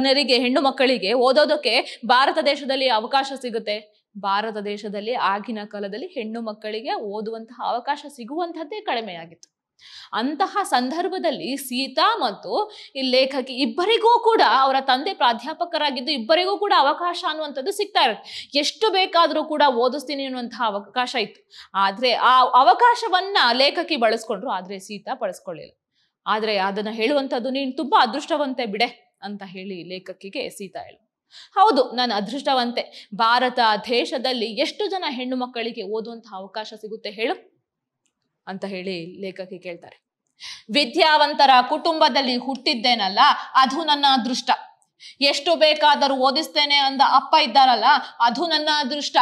ನರಿಗೆ ಹೆಣ್ಣು ಮಕ್ಕಳಿಗೆ ಓದೋದಕ್ಕೆ ಭಾರತ ದೇಶದಲ್ಲಿ ಅವಕಾಶ ಸಿಗುತ್ತೆ ಭಾರತ ದೇಶದಲ್ಲಿ ಆಗಿನ ಕಾಲದಲ್ಲಿ ಹೆಣ್ಣು ಮಕ್ಕಳಿಗೆ ಓದುವಂತಹ ಅವಕಾಶ ಸಿಗುವಂಥದ್ದೇ ಕಡಿಮೆಯಾಗಿತ್ತು ಅಂತಹ ಸಂದರ್ಭದಲ್ಲಿ ಸೀತಾ ಮತ್ತು ಈ ಲೇಖಕಿ ಇಬ್ಬರಿಗೂ ಕೂಡ ಅವರ ತಂದೆ ಪ್ರಾಧ್ಯಾಪಕರಾಗಿದ್ದು ಇಬ್ಬರಿಗೂ ಕೂಡ ಅವಕಾಶ ಅನ್ನುವಂಥದ್ದು ಸಿಗ್ತಾ ಇರುತ್ತೆ ಎಷ್ಟು ಬೇಕಾದರೂ ಕೂಡ ಓದಿಸ್ತೀನಿ ಅನ್ನುವಂತಹ ಅವಕಾಶ ಇತ್ತು ಆದರೆ ಆ ಅವಕಾಶವನ್ನ ಲೇಖಕಿ ಬಳಸ್ಕೊಂಡ್ರು ಆದರೆ ಸೀತಾ ಬಳಸ್ಕೊಳ್ಳಿಲ್ಲ ಆದರೆ ಅದನ್ನು ಹೇಳುವಂಥದ್ದು ನೀನು ತುಂಬಾ ಅದೃಷ್ಟವಂತೆ ಬಿಡೆ ಅಂತ ಹೇಳಿ ಲೇಖಕಿಗೆ ಸೀತಾ ಹೇಳು ಹೌದು ನಾನು ಅದೃಷ್ಟವಂತೆ ಭಾರತ ದೇಶದಲ್ಲಿ ಎಷ್ಟು ಜನ ಹೆಣ್ಣು ಮಕ್ಕಳಿಗೆ ಓದುವಂತಹ ಅವಕಾಶ ಸಿಗುತ್ತೆ ಹೇಳು ಅಂತ ಹೇಳಿ ಲೇಖಕಿ ಕೇಳ್ತಾರೆ ವಿದ್ಯಾವಂತರ ಕುಟುಂಬದಲ್ಲಿ ಹುಟ್ಟಿದ್ದೇನಲ್ಲ ಅದು ನನ್ನ ಅದೃಷ್ಟ ಎಷ್ಟು ಬೇಕಾದರೂ ಓದಿಸ್ತೇನೆ ಅಂದ ಅಪ್ಪ ಇದ್ದಾರಲ್ಲ ಅದು ನನ್ನ ಅದೃಷ್ಟ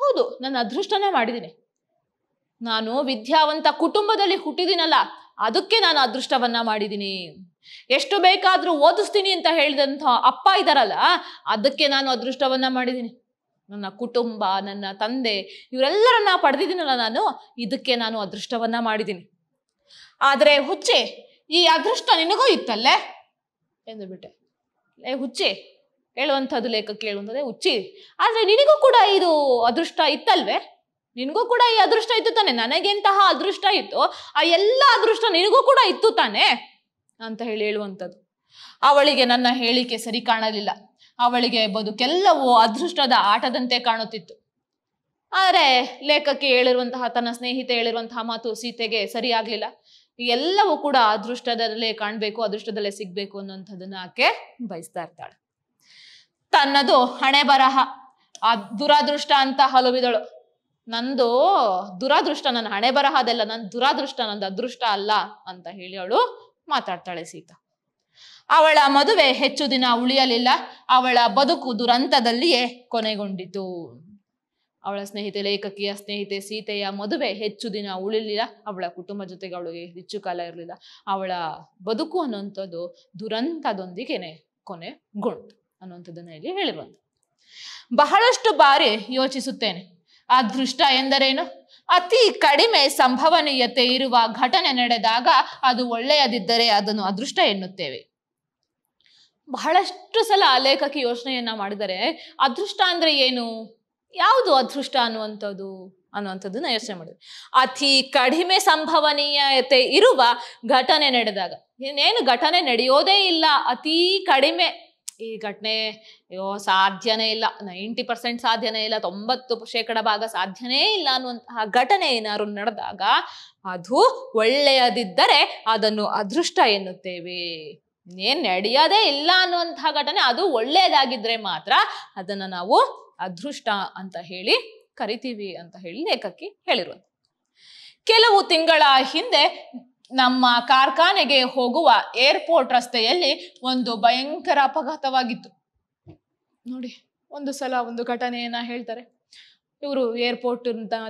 ಹೌದು ನನ್ನ ಅದೃಷ್ಟನೇ ಮಾಡಿದ್ದೀನಿ ನಾನು ವಿದ್ಯಾವಂತ ಕುಟುಂಬದಲ್ಲಿ ಹುಟ್ಟಿದಿನಲ್ಲ ಅದಕ್ಕೆ ನಾನು ಅದೃಷ್ಟವನ್ನ ಮಾಡಿದ್ದೀನಿ ಎಷ್ಟು ಬೇಕಾದರೂ ಓದಿಸ್ತೀನಿ ಅಂತ ಹೇಳಿದಂಥ ಅಪ್ಪ ಇದ್ದಾರಲ್ಲ ಅದಕ್ಕೆ ನಾನು ಅದೃಷ್ಟವನ್ನ ಮಾಡಿದ್ದೀನಿ ನನ್ನ ಕುಟುಂಬ ನನ್ನ ತಂದೆ ಇವರೆಲ್ಲರನ್ನ ಪಡೆದಿದ್ದೀನಲ್ಲ ನಾನು ಇದಕ್ಕೆ ನಾನು ಅದೃಷ್ಟವನ್ನ ಮಾಡಿದ್ದೀನಿ ಆದರೆ ಹುಚ್ಚೆ ಈ ಅದೃಷ್ಟ ನಿನಗೂ ಇತ್ತಲ್ಲೇ ಎಂದು ಬಿಟ್ಟೆ ಏ ಹುಚ್ಚೆ ಹೇಳುವಂಥದ್ದು ಲೇಖಕ್ಕೆ ಹೇಳುವಂಥದ್ದೇ ಹುಚ್ಚಿ ಆದರೆ ನಿನಗೂ ಕೂಡ ಇದು ಅದೃಷ್ಟ ಇತ್ತಲ್ವೇ ನಿನಗೂ ಕೂಡ ಈ ಅದೃಷ್ಟ ಇತ್ತು ತಾನೆ ನನಗೆಂತಹ ಅದೃಷ್ಟ ಇತ್ತು ಆ ಎಲ್ಲ ಅದೃಷ್ಟ ನಿನಗೂ ಕೂಡ ಇತ್ತು ತಾನೆ ಅಂತ ಹೇಳಿ ಹೇಳುವಂಥದ್ದು ಅವಳಿಗೆ ನನ್ನ ಹೇಳಿಕೆ ಸರಿ ಕಾಣಲಿಲ್ಲ ಅವಳಿಗೆ ಬದುಕೆಲ್ಲವೂ ಅದೃಷ್ಟದ ಆಟದಂತೆ ಕಾಣುತ್ತಿತ್ತು ಆದರೆ ಲೇಖಕಿ ಹೇಳಿರುವಂತಹ ತನ್ನ ಸ್ನೇಹಿತೆ ಹೇಳಿರುವಂತಹ ಮಾತು ಸೀತೆಗೆ ಸರಿ ಎಲ್ಲವೂ ಕೂಡ ಅದೃಷ್ಟದಲ್ಲೇ ಕಾಣಬೇಕು ಅದೃಷ್ಟದಲ್ಲೇ ಸಿಗ್ಬೇಕು ಅನ್ನೋಂಥದ್ದನ್ನ ಆಕೆ ಬಯಸ್ತಾ ಇರ್ತಾಳೆ ತನ್ನದು ಹಣೆ ಬರಹ ಆ ದುರಾದೃಷ್ಟ ಅಂತ ಹಲವಿದಳು ನಂದು ದುರಾದೃಷ್ಟ ನನ್ನ ಹಣೆ ಬರಹ ಅದೆಲ್ಲ ನನ್ನ ದುರಾದೃಷ್ಟ ನಂದು ಅದೃಷ್ಟ ಅಲ್ಲ ಅಂತ ಹೇಳಿ ಅವಳು ಮಾತಾಡ್ತಾಳೆ ಸೀತಾ ಅವಳ ಮದುವೆ ಹೆಚ್ಚು ದಿನ ಉಳಿಯಲಿಲ್ಲ ಅವಳ ಬದುಕು ದುರಂತದಲ್ಲಿಯೇ ಕೊನೆಗೊಂಡಿತು ಅವಳ ಸ್ನೇಹಿತೆ ಲೇಖಕಿಯ ಸ್ನೇಹಿತೆ ಸೀತೆಯ ಮದುವೆ ಹೆಚ್ಚು ದಿನ ಉಳಿಲಿಲ್ಲ ಅವಳ ಕುಟುಂಬ ಜೊತೆಗೆ ಅವಳಿಗೆ ಹೆಚ್ಚು ಕಾಲ ಇರಲಿಲ್ಲ ಅವಳ ಬದುಕು ಅನ್ನುವಂಥದ್ದು ದುರಂತದೊಂದಿಗೆನೆ ಕೊನೆಗೊಂಡು ಅನ್ನುವಂಥದ್ದನ್ನ ಇಲ್ಲಿ ಹೇಳಿ ಬಹಳಷ್ಟು ಬಾರಿ ಯೋಚಿಸುತ್ತೇನೆ ಅದೃಷ್ಟ ಎಂದರೇನು ಅತಿ ಕಡಿಮೆ ಸಂಭವನೀಯತೆ ಇರುವ ಘಟನೆ ನಡೆದಾಗ ಅದು ಒಳ್ಳೆಯದಿದ್ದರೆ ಅದನ್ನು ಅದೃಷ್ಟ ಎನ್ನುತ್ತೇವೆ ಬಹಳಷ್ಟು ಸಲ ಲೇಖಕಿ ಯೋಚನೆಯನ್ನ ಮಾಡಿದರೆ ಅದೃಷ್ಟ ಅಂದ್ರೆ ಏನು ಯಾವುದು ಅದೃಷ್ಟ ಅನ್ನುವಂಥದ್ದು ಅನ್ನುವಂಥದ್ದನ್ನ ಯೋಚನೆ ಮಾಡಿದ್ರು ಅತಿ ಕಡಿಮೆ ಸಂಭವನೀಯತೆ ಇರುವ ಘಟನೆ ನಡೆದಾಗ ಇನ್ನೇನು ಘಟನೆ ನಡೆಯೋದೇ ಇಲ್ಲ ಅತಿ ಕಡಿಮೆ ಈ ಘಟನೆ ಅಯ್ಯೋ ಸಾಧ್ಯನೇ ಇಲ್ಲ ನೈಂಟಿ ಪರ್ಸೆಂಟ್ ಸಾಧ್ಯನೇ ಇಲ್ಲ ತೊಂಬತ್ತು ಶೇಕಡ ಭಾಗ ಸಾಧ್ಯನೇ ಇಲ್ಲ ಅನ್ನುವಂತಹ ಘಟನೆ ಏನಾದ್ರು ನಡೆದಾಗ ಅದು ಒಳ್ಳೆಯದಿದ್ದರೆ ಅದನ್ನು ಅದೃಷ್ಟ ಎನ್ನುತ್ತೇವೆ ಏನ್ ನಡೆಯೋದೇ ಇಲ್ಲ ಅನ್ನುವಂತಹ ಘಟನೆ ಅದು ಒಳ್ಳೆಯದಾಗಿದ್ರೆ ಮಾತ್ರ ಅದನ್ನು ನಾವು ಅದೃಷ್ಟ ಅಂತ ಹೇಳಿ ಕರಿತೀವಿ ಅಂತ ಹೇಳಿ ಲೇಖಕಿ ಹೇಳಿರುವಂತ ಕೆಲವು ತಿಂಗಳ ಹಿಂದೆ ನಮ್ಮ ಕಾರ್ಖಾನೆಗೆ ಹೋಗುವ ಏರ್ಪೋರ್ಟ್ ರಸ್ತೆಯಲ್ಲಿ ಒಂದು ಭಯಂಕರ ಅಪಘಾತವಾಗಿತ್ತು ನೋಡಿ ಒಂದು ಸಲ ಒಂದು ಘಟನೆಯನ್ನ ಹೇಳ್ತಾರೆ ಇವರು ಏರ್ಪೋರ್ಟ್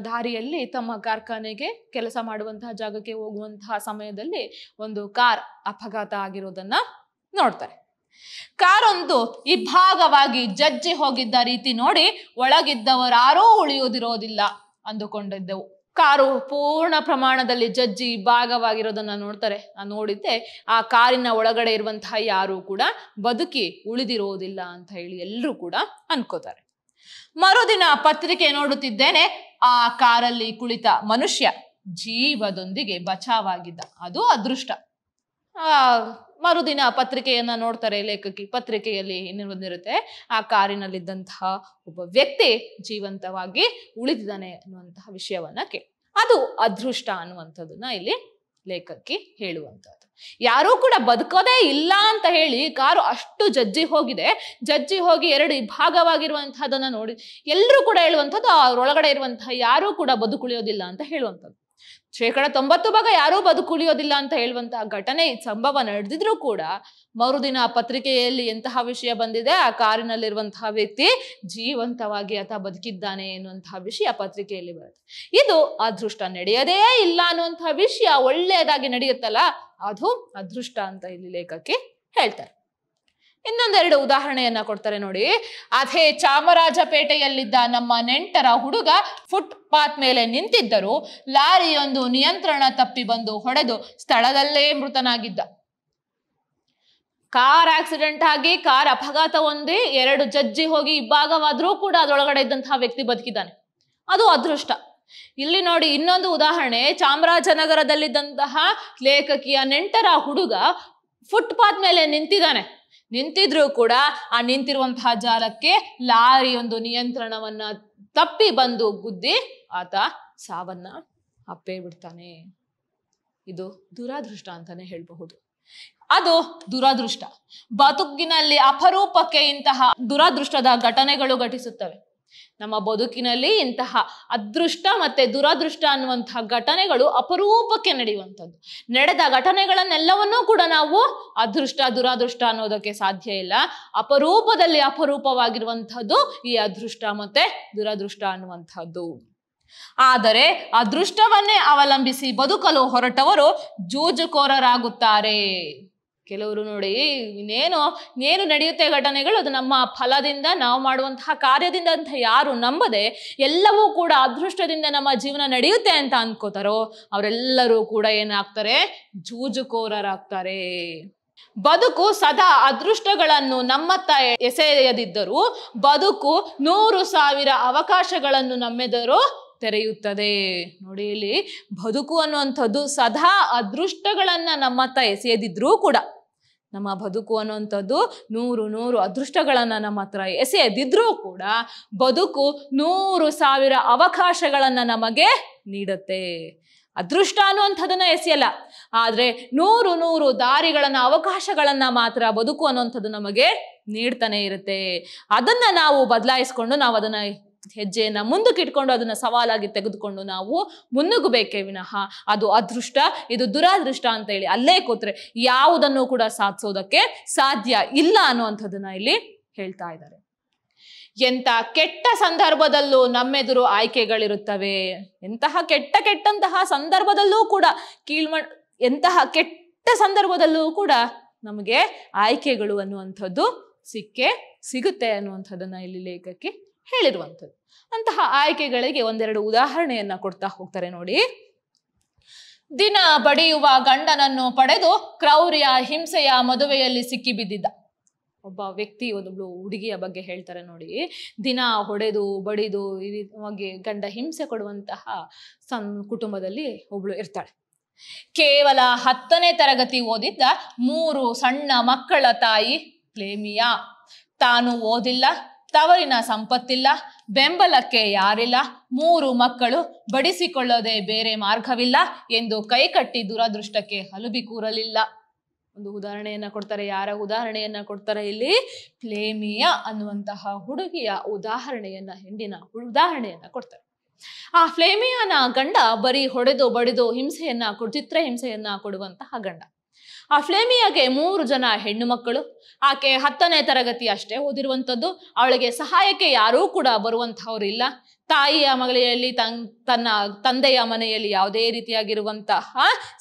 ದಾರಿಯಲ್ಲಿ ತಮ್ಮ ಕಾರ್ಖಾನೆಗೆ ಕೆಲಸ ಮಾಡುವಂತಹ ಜಾಗಕ್ಕೆ ಹೋಗುವಂತಹ ಸಮಯದಲ್ಲಿ ಒಂದು ಕಾರ್ ಅಪಘಾತ ಆಗಿರೋದನ್ನ ನೋಡ್ತಾರೆ ಕಾರೊಂದು ಭಾಗವಾಗಿ ಜಜ್ಜಿ ಹೋಗಿದ್ದ ರೀತಿ ನೋಡಿ ಒಳಗಿದ್ದವರಾರೂ ಉಳಿಯೋದಿರೋದಿಲ್ಲ ಅಂದುಕೊಂಡಿದ್ದೆವು ಕಾರು ಪೂರ್ಣ ಪ್ರಮಾಣದಲ್ಲಿ ಜಜ್ಜಿ ಭಾಗವಾಗಿರೋದನ್ನ ನೋಡ್ತಾರೆ ಆ ನೋಡಿದ್ದೆ ಆ ಕಾರಿನ ಒಳಗಡೆ ಇರುವಂತಹ ಯಾರು ಕೂಡ ಬದುಕಿ ಉಳಿದಿರೋದಿಲ್ಲ ಅಂತ ಹೇಳಿ ಎಲ್ಲರೂ ಕೂಡ ಅನ್ಕೋತಾರೆ ಮರುದಿನ ಪತ್ರಿಕೆ ನೋಡುತ್ತಿದ್ದೇನೆ ಆ ಕಾರಲ್ಲಿ ಕುಳಿತ ಮನುಷ್ಯ ಜೀವದೊಂದಿಗೆ ಬಚಾವಾಗಿದ್ದ ಅದು ಅದೃಷ್ಟ ಆ ಮರುದಿನ ಪತ್ರಿಕೆಯನ್ನ ನೋಡ್ತಾರೆ ಲೇಖಕಿ ಪತ್ರಿಕೆಯಲ್ಲಿ ಏನೇ ಬಂದಿರುತ್ತೆ ಆ ಕಾರಿನಲ್ಲಿದ್ದಂತಹ ಒಬ್ಬ ವ್ಯಕ್ತಿ ಜೀವಂತವಾಗಿ ಉಳಿದಿದ್ದಾನೆ ಅನ್ನುವಂತಹ ವಿಷಯವನ್ನ ಕೇಳಿ ಅದು ಅದೃಷ್ಟ ಅನ್ನುವಂಥದ್ದನ್ನ ಇಲ್ಲಿ ಲೇಖಕಿ ಹೇಳುವಂಥದ್ದು ಯಾರೂ ಕೂಡ ಬದುಕೋದೇ ಇಲ್ಲ ಅಂತ ಹೇಳಿ ಕಾರು ಅಷ್ಟು ಜಜ್ಜಿ ಹೋಗಿದೆ ಜಜ್ಜಿ ಹೋಗಿ ಎರಡು ಭಾಗವಾಗಿರುವಂತಹದನ್ನ ನೋಡಿ ಎಲ್ಲರೂ ಕೂಡ ಹೇಳುವಂಥದ್ದು ಅವ್ರೊಳಗಡೆ ಇರುವಂತಹ ಯಾರೂ ಕೂಡ ಬದುಕುಳಿಯೋದಿಲ್ಲ ಅಂತ ಹೇಳುವಂಥದ್ದು ಶೇಕಡ ತೊಂಬತ್ತು ಭಾಗ ಯಾರೂ ಬದುಕುಳಿಯೋದಿಲ್ಲ ಅಂತ ಹೇಳುವಂತಹ ಘಟನೆ ಸಂಭವ ನಡೆದಿದ್ರು ಕೂಡ ಮರುದಿನ ಪತ್ರಿಕೆಯಲ್ಲಿ ಎಂತಹ ವಿಷಯ ಬಂದಿದೆ ಆ ಕಾರಿನಲ್ಲಿರುವಂತಹ ವ್ಯಕ್ತಿ ಜೀವಂತವಾಗಿ ಅಥವಾ ಬದುಕಿದ್ದಾನೆ ಎನ್ನುವಂತಹ ವಿಷಯ ಪತ್ರಿಕೆಯಲ್ಲಿ ಬರುತ್ತೆ ಇದು ಅದೃಷ್ಟ ನಡೆಯದೇ ಇಲ್ಲ ಅನ್ನುವಂತಹ ವಿಷಯ ಒಳ್ಳೆಯದಾಗಿ ನಡೆಯುತ್ತಲ್ಲ ಅದು ಅದೃಷ್ಟ ಅಂತ ಇಲ್ಲಿ ಲೇಖಕಿ ಹೇಳ್ತಾರೆ ಇನ್ನೊಂದೆರಡು ಉದಾಹರಣೆಯನ್ನ ಕೊಡ್ತಾರೆ ನೋಡಿ ಅದೇ ಚಾಮರಾಜಪೇಟೆಯಲ್ಲಿದ್ದ ನಮ್ಮ ನೆಂಟರ ಹುಡುಗ ಫುಟ್ಪಾತ್ ಮೇಲೆ ನಿಂತಿದ್ದರು ಲಾರಿಯೊಂದು ನಿಯಂತ್ರಣ ತಪ್ಪಿ ಬಂದು ಹೊಡೆದು ಸ್ಥಳದಲ್ಲೇ ಮೃತನಾಗಿದ್ದ ಕಾರ್ ಆಕ್ಸಿಡೆಂಟ್ ಆಗಿ ಕಾರ್ ಅಪಘಾತ ಹೊಂದಿ ಎರಡು ಜಜ್ಜಿ ಹೋಗಿ ಇಬ್ಬಾಗವಾದ್ರೂ ಕೂಡ ಅದರೊಳಗಡೆ ಇದ್ದಂತಹ ವ್ಯಕ್ತಿ ಬದುಕಿದ್ದಾನೆ ಅದು ಅದೃಷ್ಟ ಇಲ್ಲಿ ನೋಡಿ ಇನ್ನೊಂದು ಉದಾಹರಣೆ ಚಾಮರಾಜನಗರದಲ್ಲಿದ್ದಂತಹ ಲೇಖಕಿಯ ನೆಂಟರ ಹುಡುಗ ಫುಟ್ಪಾತ್ ಮೇಲೆ ನಿಂತಿದ್ದಾನೆ ನಿಂತಿದ್ರೂ ಕೂಡ ಆ ನಿಂತಿರುವಂತಹ ಜಾಲಕ್ಕೆ ಲಾರಿ ಒಂದು ನಿಯಂತ್ರಣವನ್ನ ತಪ್ಪಿ ಬಂದು ಗುದ್ದಿ ಆತ ಸಾವನ್ನ ಅಪ್ಪೇ ಬಿಡ್ತಾನೆ ಇದು ದುರಾದೃಷ್ಟ ಅಂತಾನೆ ಹೇಳಬಹುದು ಅದು ದುರಾದೃಷ್ಟ ಬದುಕಿನಲ್ಲಿ ಅಪರೂಪಕ್ಕೆ ಇಂತಹ ದುರಾದೃಷ್ಟದ ಘಟನೆಗಳು ಘಟಿಸುತ್ತವೆ ನಮ್ಮ ಬದುಕಿನಲ್ಲಿ ಇಂತಹ ಅದೃಷ್ಟ ಮತ್ತು ದುರದೃಷ್ಟ ಅನ್ನುವಂತಹ ಘಟನೆಗಳು ಅಪರೂಪಕ್ಕೆ ನಡೆಯುವಂಥದ್ದು ನಡೆದ ಘಟನೆಗಳನ್ನೆಲ್ಲವನ್ನೂ ಕೂಡ ನಾವು ಅದೃಷ್ಟ ದುರದೃಷ್ಟ ಅನ್ನೋದಕ್ಕೆ ಸಾಧ್ಯ ಇಲ್ಲ ಅಪರೂಪದಲ್ಲಿ ಅಪರೂಪವಾಗಿರುವಂಥದ್ದು ಈ ಅದೃಷ್ಟ ಮತ್ತೆ ದುರದೃಷ್ಟ ಅನ್ನುವಂಥದ್ದು ಆದರೆ ಅದೃಷ್ಟವನ್ನೇ ಅವಲಂಬಿಸಿ ಬದುಕಲು ಹೊರಟವರು ಜೂಜುಕೋರರಾಗುತ್ತಾರೆ ಕೆಲವರು ನೋಡಿ ಇನ್ನೇನು ಏನು ನಡೆಯುತ್ತೆ ಘಟನೆಗಳು ಅದು ನಮ್ಮ ಫಲದಿಂದ ನಾವು ಮಾಡುವಂತಹ ಕಾರ್ಯದಿಂದ ಅಂತ ಯಾರು ನಂಬದೆ ಎಲ್ಲವೂ ಕೂಡ ಅದೃಷ್ಟದಿಂದ ನಮ್ಮ ಜೀವನ ನಡೆಯುತ್ತೆ ಅಂತ ಅನ್ಕೋತಾರೋ ಅವರೆಲ್ಲರೂ ಕೂಡ ಏನಾಗ್ತಾರೆ ಜೂಜುಕೋರರಾಗ್ತಾರೆ ಬದುಕು ಸದಾ ಅದೃಷ್ಟಗಳನ್ನು ನಮ್ಮತ್ತ ಎಸೆಯದಿದ್ದರೂ ಬದುಕು ನೂರು ಸಾವಿರ ಅವಕಾಶಗಳನ್ನು ನಮ್ಮೆದರು ತೆರೆಯುತ್ತದೆ ನೋಡಿ ಇಲ್ಲಿ ಬದುಕು ಅನ್ನುವಂಥದ್ದು ಸದಾ ಅದೃಷ್ಟಗಳನ್ನು ನಮ್ಮತ್ತ ಎಸೆಯದಿದ್ರೂ ಕೂಡ ನಮ್ಮ ಬದುಕು ಅನ್ನೋಂಥದ್ದು ನೂರು ನೂರು ಅದೃಷ್ಟಗಳನ್ನು ನಮ್ಮ ಹತ್ರ ಎಸೆಯದಿದ್ರೂ ಕೂಡ ಬದುಕು ನೂರು ಸಾವಿರ ಅವಕಾಶಗಳನ್ನು ನಮಗೆ ನೀಡುತ್ತೆ ಅದೃಷ್ಟ ಅನ್ನುವಂಥದ್ದನ್ನ ಎಸೆಯಲ್ಲ ಆದರೆ ನೂರು ನೂರು ದಾರಿಗಳನ್ನು ಅವಕಾಶಗಳನ್ನು ಮಾತ್ರ ಬದುಕು ಅನ್ನುವಂಥದ್ದು ನಮಗೆ ನೀಡ್ತಾನೆ ಇರುತ್ತೆ ಅದನ್ನ ನಾವು ಬದಲಾಯಿಸ್ಕೊಂಡು ನಾವು ಅದನ್ನ ಹೆಜ್ಜೆಯನ್ನ ಮುಂದಕ್ಕೆ ಇಟ್ಕೊಂಡು ಅದನ್ನ ಸವಾಲಾಗಿ ತೆಗೆದುಕೊಂಡು ನಾವು ಮುನ್ನುಗ್ಗಬೇಕೇ ವಿನಃ ಅದು ಅದೃಷ್ಟ ಇದು ದುರಾದೃಷ್ಟ ಅಂತ ಹೇಳಿ ಅಲ್ಲೇ ಕೂತ್ರೆ ಯಾವುದನ್ನು ಕೂಡ ಸಾಧಿಸೋದಕ್ಕೆ ಸಾಧ್ಯ ಇಲ್ಲ ಅನ್ನುವಂಥದ್ದನ್ನ ಇಲ್ಲಿ ಹೇಳ್ತಾ ಇದ್ದಾರೆ ಎಂತ ಕೆಟ್ಟ ಸಂದರ್ಭದಲ್ಲೂ ನಮ್ಮೆದುರು ಆಯ್ಕೆಗಳಿರುತ್ತವೆ ಎಂತಹ ಕೆಟ್ಟ ಕೆಟ್ಟಂತಹ ಸಂದರ್ಭದಲ್ಲೂ ಕೂಡ ಕೀಳ್ಮ ಎಂತಹ ಕೆಟ್ಟ ಸಂದರ್ಭದಲ್ಲೂ ಕೂಡ ನಮಗೆ ಆಯ್ಕೆಗಳು ಅನ್ನುವಂಥದ್ದು ಸಿಕ್ಕೇ ಸಿಗುತ್ತೆ ಅನ್ನುವಂಥದ್ದನ್ನ ಇಲ್ಲಿ ಲೇಖಕ್ಕೆ ಹೇಳಿರುವಂಥದ್ದು ಅಂತಹ ಆಯ್ಕೆಗಳಿಗೆ ಒಂದೆರಡು ಉದಾಹರಣೆಯನ್ನ ಕೊಡ್ತಾ ಹೋಗ್ತಾರೆ ನೋಡಿ ದಿನ ಬಡಿಯುವ ಗಂಡನನ್ನು ಪಡೆದು ಕ್ರೌರ್ಯ ಹಿಂಸೆಯ ಮದುವೆಯಲ್ಲಿ ಸಿಕ್ಕಿಬಿದ್ದಿದ್ದ ಒಬ್ಬ ವ್ಯಕ್ತಿ ಒಂದೊಬ್ಳು ಹುಡುಗಿಯ ಬಗ್ಗೆ ಹೇಳ್ತಾರೆ ನೋಡಿ ದಿನ ಹೊಡೆದು ಬಡಿದು ಹಾಗೆ ಗಂಡ ಹಿಂಸೆ ಕೊಡುವಂತಹ ಸಂ ಕುಟುಂಬದಲ್ಲಿ ಒಬ್ಳು ಇರ್ತಾಳೆ ಕೇವಲ ಹತ್ತನೇ ತರಗತಿ ಓದಿದ್ದ ಮೂರು ಸಣ್ಣ ಮಕ್ಕಳ ತಾಯಿ ಪ್ಲೇಮಿಯಾ ತಾನು ಓದಿಲ್ಲ ತವರಿನ ಸಂಪತ್ತಿಲ್ಲ ಬೆಂಬಲಕ್ಕೆ ಯಾರಿಲ್ಲ ಮೂರು ಮಕ್ಕಳು ಬಡಿಸಿಕೊಳ್ಳದೆ ಬೇರೆ ಮಾರ್ಗವಿಲ್ಲ ಎಂದು ಕೈಕಟ್ಟಿ ದುರದೃಷ್ಟಕ್ಕೆ ಹಲುಬಿ ಕೂರಲಿಲ್ಲ ಒಂದು ಉದಾಹರಣೆಯನ್ನ ಕೊಡ್ತಾರೆ ಯಾರ ಉದಾಹರಣೆಯನ್ನ ಕೊಡ್ತಾರೆ ಇಲ್ಲಿ ಪ್ಲೇಮಿಯ ಅನ್ನುವಂತಹ ಹುಡುಗಿಯ ಉದಾಹರಣೆಯನ್ನ ಹೆಂಡಿನ ಉದಾಹರಣೆಯನ್ನ ಕೊಡ್ತಾರೆ ಆ ಫ್ಲೇಮಿಯನ ಗಂಡ ಬರೀ ಹೊಡೆದು ಬಡಿದು ಹಿಂಸೆಯನ್ನ ಚಿತ್ರ ಹಿಂಸೆಯನ್ನ ಕೊಡುವಂತಹ ಗಂಡ ಆ ಫ್ಲೇಮಿಯಾಗೆ ಮೂರು ಜನ ಹೆಣ್ಣು ಮಕ್ಕಳು ಆಕೆ ಹತ್ತನೇ ತರಗತಿ ಅಷ್ಟೇ ಓದಿರುವಂಥದ್ದು ಅವಳಿಗೆ ಸಹಾಯಕ್ಕೆ ಯಾರೂ ಕೂಡ ಬರುವಂಥವ್ರು ಇಲ್ಲ ತಾಯಿಯ ಮಗಳಿಯಲ್ಲಿ ತನ್ ತನ್ನ ತಂದೆಯ ಮನೆಯಲ್ಲಿ ಯಾವುದೇ ರೀತಿಯಾಗಿರುವಂತಹ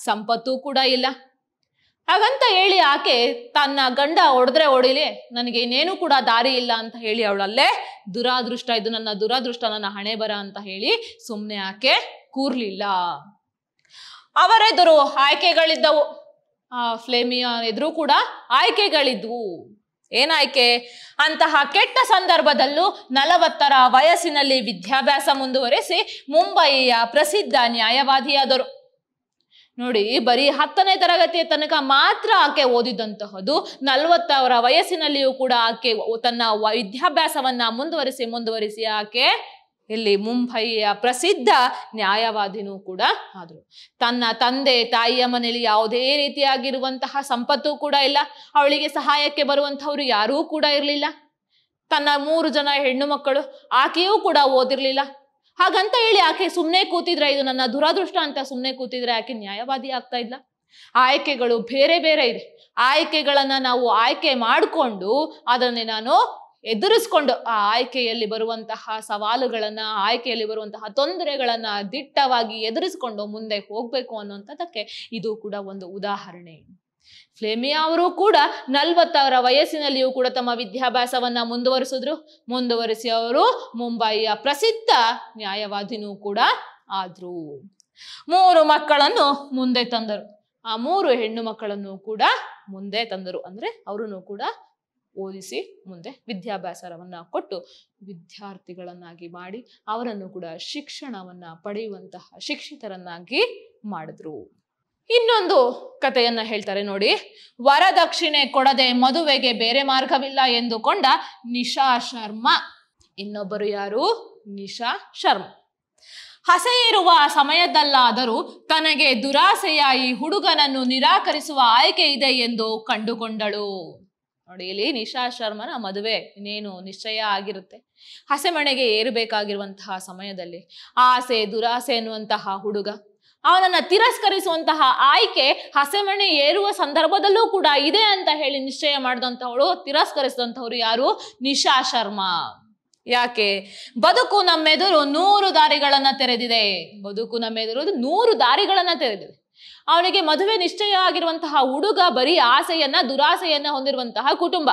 ಸಂಪತ್ತು ಕೂಡ ಇಲ್ಲ ಹಾಗಂತ ಹೇಳಿ ಆಕೆ ತನ್ನ ಗಂಡ ಹೊಡೆದ್ರೆ ಹೊಡಿಲಿ ನನಗೆ ಇನ್ನೇನು ಕೂಡ ದಾರಿ ಇಲ್ಲ ಅಂತ ಹೇಳಿ ಅವಳಲ್ಲೇ ದುರಾದೃಷ್ಟ ಇದು ನನ್ನ ದುರಾದೃಷ್ಟ ನನ್ನ ಹಣೆ ಬರ ಅಂತ ಹೇಳಿ ಸುಮ್ಮನೆ ಆಕೆ ಕೂರ್ಲಿಲ್ಲ ಅವರೆದುರು ಆಯ್ಕೆಗಳಿದ್ದವು ಫ್ಲೇಮಿಯ ಎದುರು ಕೂಡ ಆಯ್ಕೆಗಳಿದ್ವು ಏನಾಯ್ಕೆ ಅಂತಹ ಕೆಟ್ಟ ಸಂದರ್ಭದಲ್ಲೂ ನಲವತ್ತರ ವಯಸ್ಸಿನಲ್ಲಿ ವಿದ್ಯಾಭ್ಯಾಸ ಮುಂದುವರೆಸಿ ಮುಂಬಯಿಯ ಪ್ರಸಿದ್ಧ ನ್ಯಾಯವಾದಿಯಾದರು ನೋಡಿ ಬರೀ ಹತ್ತನೇ ತರಗತಿಯ ತನಕ ಮಾತ್ರ ಆಕೆ ಓದಿದಂತಹದು ನಲವತ್ತರ ವಯಸ್ಸಿನಲ್ಲಿಯೂ ಕೂಡ ಆಕೆ ತನ್ನ ವಿದ್ಯಾಭ್ಯಾಸವನ್ನ ಮುಂದುವರಿಸಿ ಮುಂದುವರಿಸಿ ಆಕೆ ಇಲ್ಲಿ ಮುಂಬೈಯ ಪ್ರಸಿದ್ಧ ನ್ಯಾಯವಾದಿನೂ ಕೂಡ ಆದರು ತನ್ನ ತಂದೆ ತಾಯಿಯ ಮನೆಯಲ್ಲಿ ಯಾವುದೇ ರೀತಿಯಾಗಿರುವಂತಹ ಸಂಪತ್ತು ಕೂಡ ಇಲ್ಲ ಅವಳಿಗೆ ಸಹಾಯಕ್ಕೆ ಬರುವಂತಹವ್ರು ಯಾರೂ ಕೂಡ ಇರಲಿಲ್ಲ ತನ್ನ ಮೂರು ಜನ ಹೆಣ್ಣು ಮಕ್ಕಳು ಆಕೆಯೂ ಕೂಡ ಓದಿರಲಿಲ್ಲ ಹಾಗಂತ ಹೇಳಿ ಆಕೆ ಸುಮ್ಮನೆ ಕೂತಿದ್ರೆ ಇದು ನನ್ನ ದುರದೃಷ್ಟ ಅಂತ ಸುಮ್ಮನೆ ಕೂತಿದ್ರೆ ಆಕೆ ನ್ಯಾಯವಾದಿ ಆಗ್ತಾ ಇಲ್ಲ ಆಯ್ಕೆಗಳು ಬೇರೆ ಬೇರೆ ಇದೆ ಆಯ್ಕೆಗಳನ್ನ ನಾವು ಆಯ್ಕೆ ಮಾಡಿಕೊಂಡು ಅದನ್ನೇ ನಾನು ಎದುರಿಸ್ಕೊಂಡು ಆ ಆಯ್ಕೆಯಲ್ಲಿ ಬರುವಂತಹ ಸವಾಲುಗಳನ್ನ ಆಯ್ಕೆಯಲ್ಲಿ ಬರುವಂತಹ ತೊಂದರೆಗಳನ್ನ ದಿಟ್ಟವಾಗಿ ಎದುರಿಸ್ಕೊಂಡು ಮುಂದೆ ಹೋಗ್ಬೇಕು ಅನ್ನುವಂಥದ್ದಕ್ಕೆ ಇದು ಕೂಡ ಒಂದು ಉದಾಹರಣೆ ಫ್ಲೇಮಿಯಾ ಅವರು ಕೂಡ ನಲ್ವತ್ತರ ವಯಸ್ಸಿನಲ್ಲಿಯೂ ಕೂಡ ತಮ್ಮ ವಿದ್ಯಾಭ್ಯಾಸವನ್ನ ಮುಂದುವರಿಸಿದ್ರು ಮುಂದುವರಿಸಿ ಅವರು ಮುಂಬಯಿಯ ಪ್ರಸಿದ್ಧ ನ್ಯಾಯವಾದಿನೂ ಕೂಡ ಆದ್ರು ಮೂರು ಮಕ್ಕಳನ್ನು ಮುಂದೆ ತಂದರು ಆ ಮೂರು ಹೆಣ್ಣು ಮಕ್ಕಳನ್ನು ಕೂಡ ಮುಂದೆ ತಂದರು ಅಂದ್ರೆ ಅವರನ್ನು ಕೂಡ ಓದಿಸಿ ಮುಂದೆ ವಿದ್ಯಾಭ್ಯಾಸವನ್ನು ಕೊಟ್ಟು ವಿದ್ಯಾರ್ಥಿಗಳನ್ನಾಗಿ ಮಾಡಿ ಅವರನ್ನು ಕೂಡ ಶಿಕ್ಷಣವನ್ನ ಪಡೆಯುವಂತಹ ಶಿಕ್ಷಿತರನ್ನಾಗಿ ಮಾಡಿದ್ರು ಇನ್ನೊಂದು ಕಥೆಯನ್ನ ಹೇಳ್ತಾರೆ ನೋಡಿ ವರದಕ್ಷಿಣೆ ಕೊಡದೆ ಮದುವೆಗೆ ಬೇರೆ ಮಾರ್ಗವಿಲ್ಲ ಎಂದುಕೊಂಡ ನಿಶಾ ಶರ್ಮಾ ಇನ್ನೊಬ್ಬರು ಯಾರು ನಿಶಾ ಶರ್ಮಾ ಹಸೆಯಿರುವ ಸಮಯದಲ್ಲಾದರೂ ತನಗೆ ದುರಾಸೆಯ ಹುಡುಗನನ್ನು ನಿರಾಕರಿಸುವ ಆಯ್ಕೆ ಇದೆ ಎಂದು ಕಂಡುಕೊಂಡಳು ನೋಡಿ ಇಲ್ಲಿ ನಿಶಾ ಶರ್ಮನ ಮದುವೆ ಇನ್ನೇನು ನಿಶ್ಚಯ ಆಗಿರುತ್ತೆ ಹಸೆಮಣೆಗೆ ಏರಬೇಕಾಗಿರುವಂತಹ ಸಮಯದಲ್ಲಿ ಆಸೆ ದುರಾಸೆ ಎನ್ನುವಂತಹ ಹುಡುಗ ಅವನನ್ನ ತಿರಸ್ಕರಿಸುವಂತಹ ಆಯ್ಕೆ ಹಸೆಮಣೆ ಏರುವ ಸಂದರ್ಭದಲ್ಲೂ ಕೂಡ ಇದೆ ಅಂತ ಹೇಳಿ ನಿಶ್ಚಯ ಮಾಡಿದಂಥವಳು ತಿರಸ್ಕರಿಸಿದಂಥವ್ರು ಯಾರು ನಿಶಾ ಶರ್ಮಾ ಯಾಕೆ ಬದುಕು ನಮ್ಮೆದುರು ನೂರು ದಾರಿಗಳನ್ನ ತೆರೆದಿದೆ ಬದುಕು ನಮ್ಮೆದುರು ನೂರು ದಾರಿಗಳನ್ನ ತೆರೆದಿದೆ ಅವನಿಗೆ ಮದುವೆ ನಿಶ್ಚಯ ಆಗಿರುವಂತಹ ಹುಡುಗ ಬರೀ ಆಸೆಯನ್ನ ದುರಾಸೆಯನ್ನ ಹೊಂದಿರುವಂತಹ ಕುಟುಂಬ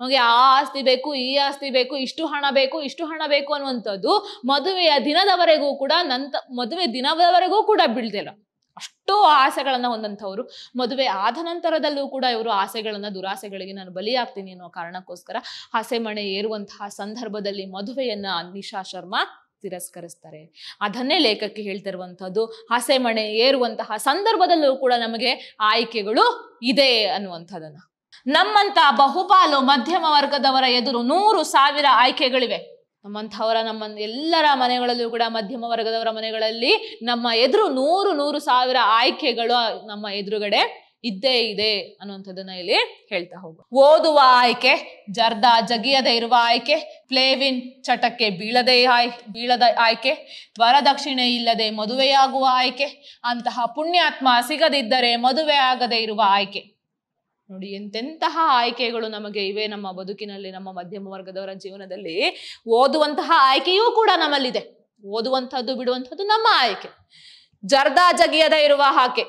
ಅವನಿಗೆ ಆ ಆಸ್ತಿ ಬೇಕು ಈ ಆಸ್ತಿ ಬೇಕು ಇಷ್ಟು ಹಣ ಬೇಕು ಇಷ್ಟು ಹಣ ಬೇಕು ಅನ್ನುವಂಥದ್ದು ಮದುವೆಯ ದಿನದವರೆಗೂ ಕೂಡ ನಂತ ಮದುವೆ ದಿನದವರೆಗೂ ಕೂಡ ಬೀಳ್ತಿಲ್ಲ ಅಷ್ಟೋ ಆಸೆಗಳನ್ನು ಹೊಂದಂಥವ್ರು ಮದುವೆ ಆದ ನಂತರದಲ್ಲೂ ಕೂಡ ಇವರು ಆಸೆಗಳನ್ನು ದುರಾಸೆಗಳಿಗೆ ನಾನು ಬಲಿಯಾಗ್ತೀನಿ ಅನ್ನೋ ಕಾರಣಕ್ಕೋಸ್ಕರ ಆಸೆ ಮಣೆ ಏರುವಂತಹ ಸಂದರ್ಭದಲ್ಲಿ ಮದುವೆಯನ್ನ ನಿಶಾ ಶರ್ಮಾ ತಿರಸ್ಕರಿಸ್ತಾರೆ ಅದನ್ನೇ ಲೇಖಕ್ಕೆ ಹೇಳ್ತಾ ಹಸೆ ಮಣೆ ಏರುವಂತಹ ಸಂದರ್ಭದಲ್ಲೂ ಕೂಡ ನಮಗೆ ಆಯ್ಕೆಗಳು ಇದೆ ಅನ್ನುವಂಥದ್ದನ್ನ ನಮ್ಮಂತ ಬಹುಪಾಲು ಮಧ್ಯಮ ವರ್ಗದವರ ಎದುರು ನೂರು ಸಾವಿರ ಆಯ್ಕೆಗಳಿವೆ ನಮ್ಮಂಥವರ ನಮ್ಮ ಎಲ್ಲರ ಮನೆಗಳಲ್ಲೂ ಕೂಡ ಮಧ್ಯಮ ವರ್ಗದವರ ಮನೆಗಳಲ್ಲಿ ನಮ್ಮ ಎದುರು ನೂರು ನೂರು ಸಾವಿರ ಆಯ್ಕೆಗಳು ನಮ್ಮ ಎದುರುಗಡೆ ಇದ್ದೇ ಇದೆ ಅನ್ನುವಂಥದ್ದನ್ನ ಇಲ್ಲಿ ಹೇಳ್ತಾ ಹೋಗುವ ಓದುವ ಆಯ್ಕೆ ಜರ್ದ ಜಗಿಯದೆ ಇರುವ ಆಯ್ಕೆ ಪ್ಲೇವಿನ್ ಚಟಕ್ಕೆ ಬೀಳದೆ ಆಯ್ ಬೀಳದ ಆಯ್ಕೆ ವರದಕ್ಷಿಣೆ ಇಲ್ಲದೆ ಮದುವೆಯಾಗುವ ಆಯ್ಕೆ ಅಂತಹ ಪುಣ್ಯಾತ್ಮ ಸಿಗದಿದ್ದರೆ ಮದುವೆ ಆಗದೆ ಇರುವ ಆಯ್ಕೆ ನೋಡಿ ಎಂತೆಂತಹ ಆಯ್ಕೆಗಳು ನಮಗೆ ಇವೆ ನಮ್ಮ ಬದುಕಿನಲ್ಲಿ ನಮ್ಮ ಮಧ್ಯಮ ವರ್ಗದವರ ಜೀವನದಲ್ಲಿ ಓದುವಂತಹ ಆಯ್ಕೆಯೂ ಕೂಡ ನಮ್ಮಲ್ಲಿದೆ ಓದುವಂಥದ್ದು ಬಿಡುವಂಥದ್ದು ನಮ್ಮ ಆಯ್ಕೆ ಜರ್ದಾ ಜಗಿಯದ ಇರುವ ಹಾಕೆ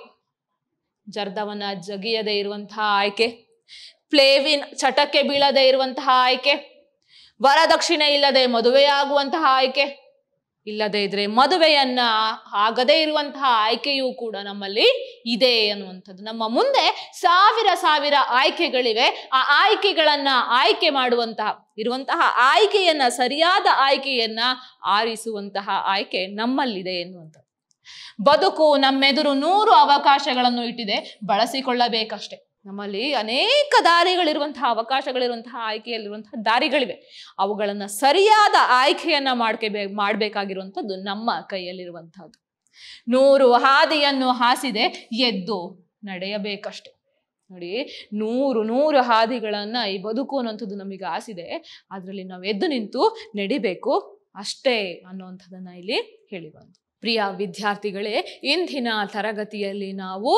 ಜರ್ದವನ್ನ ಜಗಿಯದೆ ಇರುವಂತಹ ಆಯ್ಕೆ ಪ್ಲೇವಿನ್ ಚಟಕ್ಕೆ ಬೀಳದೆ ಇರುವಂತಹ ಆಯ್ಕೆ ವರದಕ್ಷಿಣೆ ಇಲ್ಲದೆ ಆಗುವಂತಹ ಆಯ್ಕೆ ಇಲ್ಲದೆ ಇದ್ರೆ ಮದುವೆಯನ್ನ ಆಗದೇ ಇರುವಂತಹ ಆಯ್ಕೆಯೂ ಕೂಡ ನಮ್ಮಲ್ಲಿ ಇದೆ ಅನ್ನುವಂಥದ್ದು ನಮ್ಮ ಮುಂದೆ ಸಾವಿರ ಸಾವಿರ ಆಯ್ಕೆಗಳಿವೆ ಆ ಆಯ್ಕೆಗಳನ್ನ ಆಯ್ಕೆ ಮಾಡುವಂತಹ ಇರುವಂತಹ ಆಯ್ಕೆಯನ್ನ ಸರಿಯಾದ ಆಯ್ಕೆಯನ್ನ ಆರಿಸುವಂತಹ ಆಯ್ಕೆ ನಮ್ಮಲ್ಲಿದೆ ಎನ್ನುವಂಥದ್ದು ಬದುಕು ನಮ್ಮೆದುರು ನೂರು ಅವಕಾಶಗಳನ್ನು ಇಟ್ಟಿದೆ ಬಳಸಿಕೊಳ್ಳಬೇಕಷ್ಟೆ ನಮ್ಮಲ್ಲಿ ಅನೇಕ ದಾರಿಗಳಿರುವಂತಹ ಅವಕಾಶಗಳಿರುವಂತಹ ಆಯ್ಕೆಯಲ್ಲಿರುವಂತಹ ದಾರಿಗಳಿವೆ ಅವುಗಳನ್ನು ಸರಿಯಾದ ಆಯ್ಕೆಯನ್ನ ಮಾಡ್ಕೋಬೇ ಮಾಡಬೇಕಾಗಿರುವಂಥದ್ದು ನಮ್ಮ ಕೈಯಲ್ಲಿರುವಂಥದ್ದು ನೂರು ಹಾದಿಯನ್ನು ಹಾಸಿದೆ ಎದ್ದು ನಡೆಯಬೇಕಷ್ಟೆ ನೋಡಿ ನೂರು ನೂರು ಹಾದಿಗಳನ್ನ ಈ ಬದುಕು ಅನ್ನುವಂಥದ್ದು ನಮಗೆ ಆಸಿದೆ ಅದರಲ್ಲಿ ನಾವು ಎದ್ದು ನಿಂತು ನಡಿಬೇಕು ಅಷ್ಟೇ ಅನ್ನುವಂಥದ್ದನ್ನು ಇಲ್ಲಿ ಹೇಳಿ ಬಂದು ಪ್ರಿಯ ವಿದ್ಯಾರ್ಥಿಗಳೇ ಇಂದಿನ ತರಗತಿಯಲ್ಲಿ ನಾವು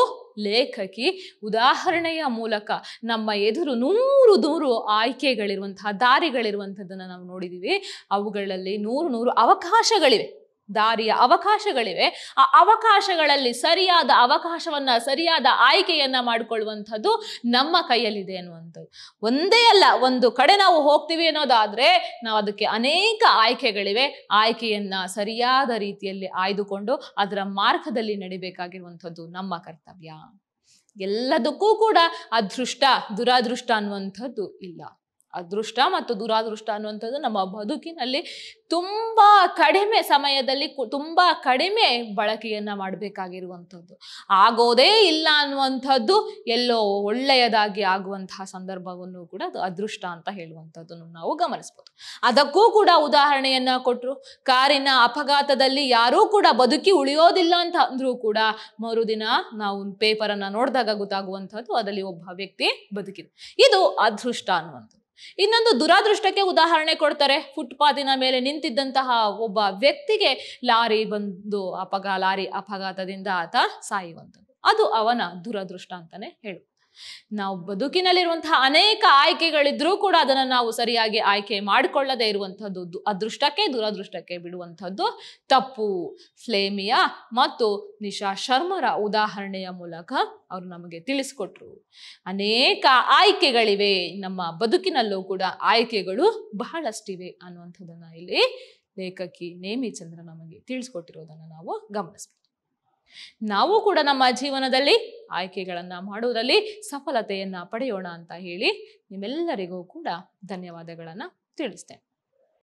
ಲೇಖಕಿ ಉದಾಹರಣೆಯ ಮೂಲಕ ನಮ್ಮ ಎದುರು ನೂರು ನೂರು ಆಯ್ಕೆಗಳಿರುವಂತಹ ದಾರಿಗಳಿರುವಂಥದ್ದನ್ನು ನಾವು ನೋಡಿದ್ದೀವಿ ಅವುಗಳಲ್ಲಿ ನೂರು ನೂರು ಅವಕಾಶಗಳಿವೆ ದಾರಿಯ ಅವಕಾಶಗಳಿವೆ ಆ ಅವಕಾಶಗಳಲ್ಲಿ ಸರಿಯಾದ ಅವಕಾಶವನ್ನ ಸರಿಯಾದ ಆಯ್ಕೆಯನ್ನ ಮಾಡಿಕೊಳ್ಳುವಂಥದ್ದು ನಮ್ಮ ಕೈಯಲ್ಲಿದೆ ಅನ್ನುವಂಥದ್ದು ಒಂದೇ ಅಲ್ಲ ಒಂದು ಕಡೆ ನಾವು ಹೋಗ್ತೀವಿ ಅನ್ನೋದಾದ್ರೆ ನಾವು ಅದಕ್ಕೆ ಅನೇಕ ಆಯ್ಕೆಗಳಿವೆ ಆಯ್ಕೆಯನ್ನ ಸರಿಯಾದ ರೀತಿಯಲ್ಲಿ ಆಯ್ದುಕೊಂಡು ಅದರ ಮಾರ್ಗದಲ್ಲಿ ನಡಿಬೇಕಾಗಿರುವಂಥದ್ದು ನಮ್ಮ ಕರ್ತವ್ಯ ಎಲ್ಲದಕ್ಕೂ ಕೂಡ ಅದೃಷ್ಟ ದುರಾದೃಷ್ಟ ಅನ್ನುವಂಥದ್ದು ಇಲ್ಲ ಅದೃಷ್ಟ ಮತ್ತು ದುರಾದೃಷ್ಟ ಅನ್ನುವಂಥದ್ದು ನಮ್ಮ ಬದುಕಿನಲ್ಲಿ ತುಂಬ ಕಡಿಮೆ ಸಮಯದಲ್ಲಿ ತುಂಬ ಕಡಿಮೆ ಬಳಕೆಯನ್ನು ಮಾಡಬೇಕಾಗಿರುವಂಥದ್ದು ಆಗೋದೇ ಇಲ್ಲ ಅನ್ನುವಂಥದ್ದು ಎಲ್ಲೋ ಒಳ್ಳೆಯದಾಗಿ ಆಗುವಂತಹ ಸಂದರ್ಭವನ್ನು ಕೂಡ ಅದು ಅದೃಷ್ಟ ಅಂತ ಹೇಳುವಂಥದ್ದನ್ನು ನಾವು ಗಮನಿಸ್ಬೋದು ಅದಕ್ಕೂ ಕೂಡ ಉದಾಹರಣೆಯನ್ನು ಕೊಟ್ಟರು ಕಾರಿನ ಅಪಘಾತದಲ್ಲಿ ಯಾರೂ ಕೂಡ ಬದುಕಿ ಉಳಿಯೋದಿಲ್ಲ ಅಂತ ಅಂದರೂ ಕೂಡ ಮರುದಿನ ನಾವು ಪೇಪರನ್ನು ನೋಡಿದಾಗ ಗೊತ್ತಾಗುವಂಥದ್ದು ಅದರಲ್ಲಿ ಒಬ್ಬ ವ್ಯಕ್ತಿ ಬದುಕಿದೆ ಇದು ಅದೃಷ್ಟ ಅನ್ನುವಂಥದ್ದು ಇನ್ನೊಂದು ದುರಾದೃಷ್ಟಕ್ಕೆ ಉದಾಹರಣೆ ಕೊಡ್ತಾರೆ ಫುಟ್ಪಾತಿನ ಮೇಲೆ ನಿಂತಿದ್ದಂತಹ ಒಬ್ಬ ವ್ಯಕ್ತಿಗೆ ಲಾರಿ ಬಂದು ಅಪಘಾ ಲಾರಿ ಅಪಘಾತದಿಂದ ಆತ ಸಾಯುವಂಥದ್ದು ಅದು ಅವನ ದುರದೃಷ್ಟ ಅಂತಾನೆ ಹೇಳು ನಾವು ಬದುಕಿನಲ್ಲಿರುವಂತಹ ಅನೇಕ ಆಯ್ಕೆಗಳಿದ್ರೂ ಕೂಡ ಅದನ್ನು ನಾವು ಸರಿಯಾಗಿ ಆಯ್ಕೆ ಮಾಡಿಕೊಳ್ಳದೆ ಇರುವಂಥದ್ದು ಅದೃಷ್ಟಕ್ಕೆ ದುರದೃಷ್ಟಕ್ಕೆ ಬಿಡುವಂಥದ್ದು ತಪ್ಪು ಫ್ಲೇಮಿಯಾ ಮತ್ತು ನಿಶಾ ಶರ್ಮರ ಉದಾಹರಣೆಯ ಮೂಲಕ ಅವರು ನಮಗೆ ತಿಳಿಸ್ಕೊಟ್ರು ಅನೇಕ ಆಯ್ಕೆಗಳಿವೆ ನಮ್ಮ ಬದುಕಿನಲ್ಲೂ ಕೂಡ ಆಯ್ಕೆಗಳು ಬಹಳಷ್ಟಿವೆ ಅನ್ನುವಂಥದ್ದನ್ನು ಇಲ್ಲಿ ಲೇಖಕಿ ನೇಮಿಚಂದ್ರ ನಮಗೆ ತಿಳಿಸ್ಕೊಟ್ಟಿರೋದನ್ನು ನಾವು ಗಮನಿಸ್ಬೋದು ನಾವು ಕೂಡ ನಮ್ಮ ಜೀವನದಲ್ಲಿ ಆಯ್ಕೆಗಳನ್ನ ಮಾಡುವುದರಲ್ಲಿ ಸಫಲತೆಯನ್ನ ಪಡೆಯೋಣ ಅಂತ ಹೇಳಿ ನಿಮ್ಮೆಲ್ಲರಿಗೂ ಕೂಡ ಧನ್ಯವಾದಗಳನ್ನು ತಿಳಿಸ್ತೇನೆ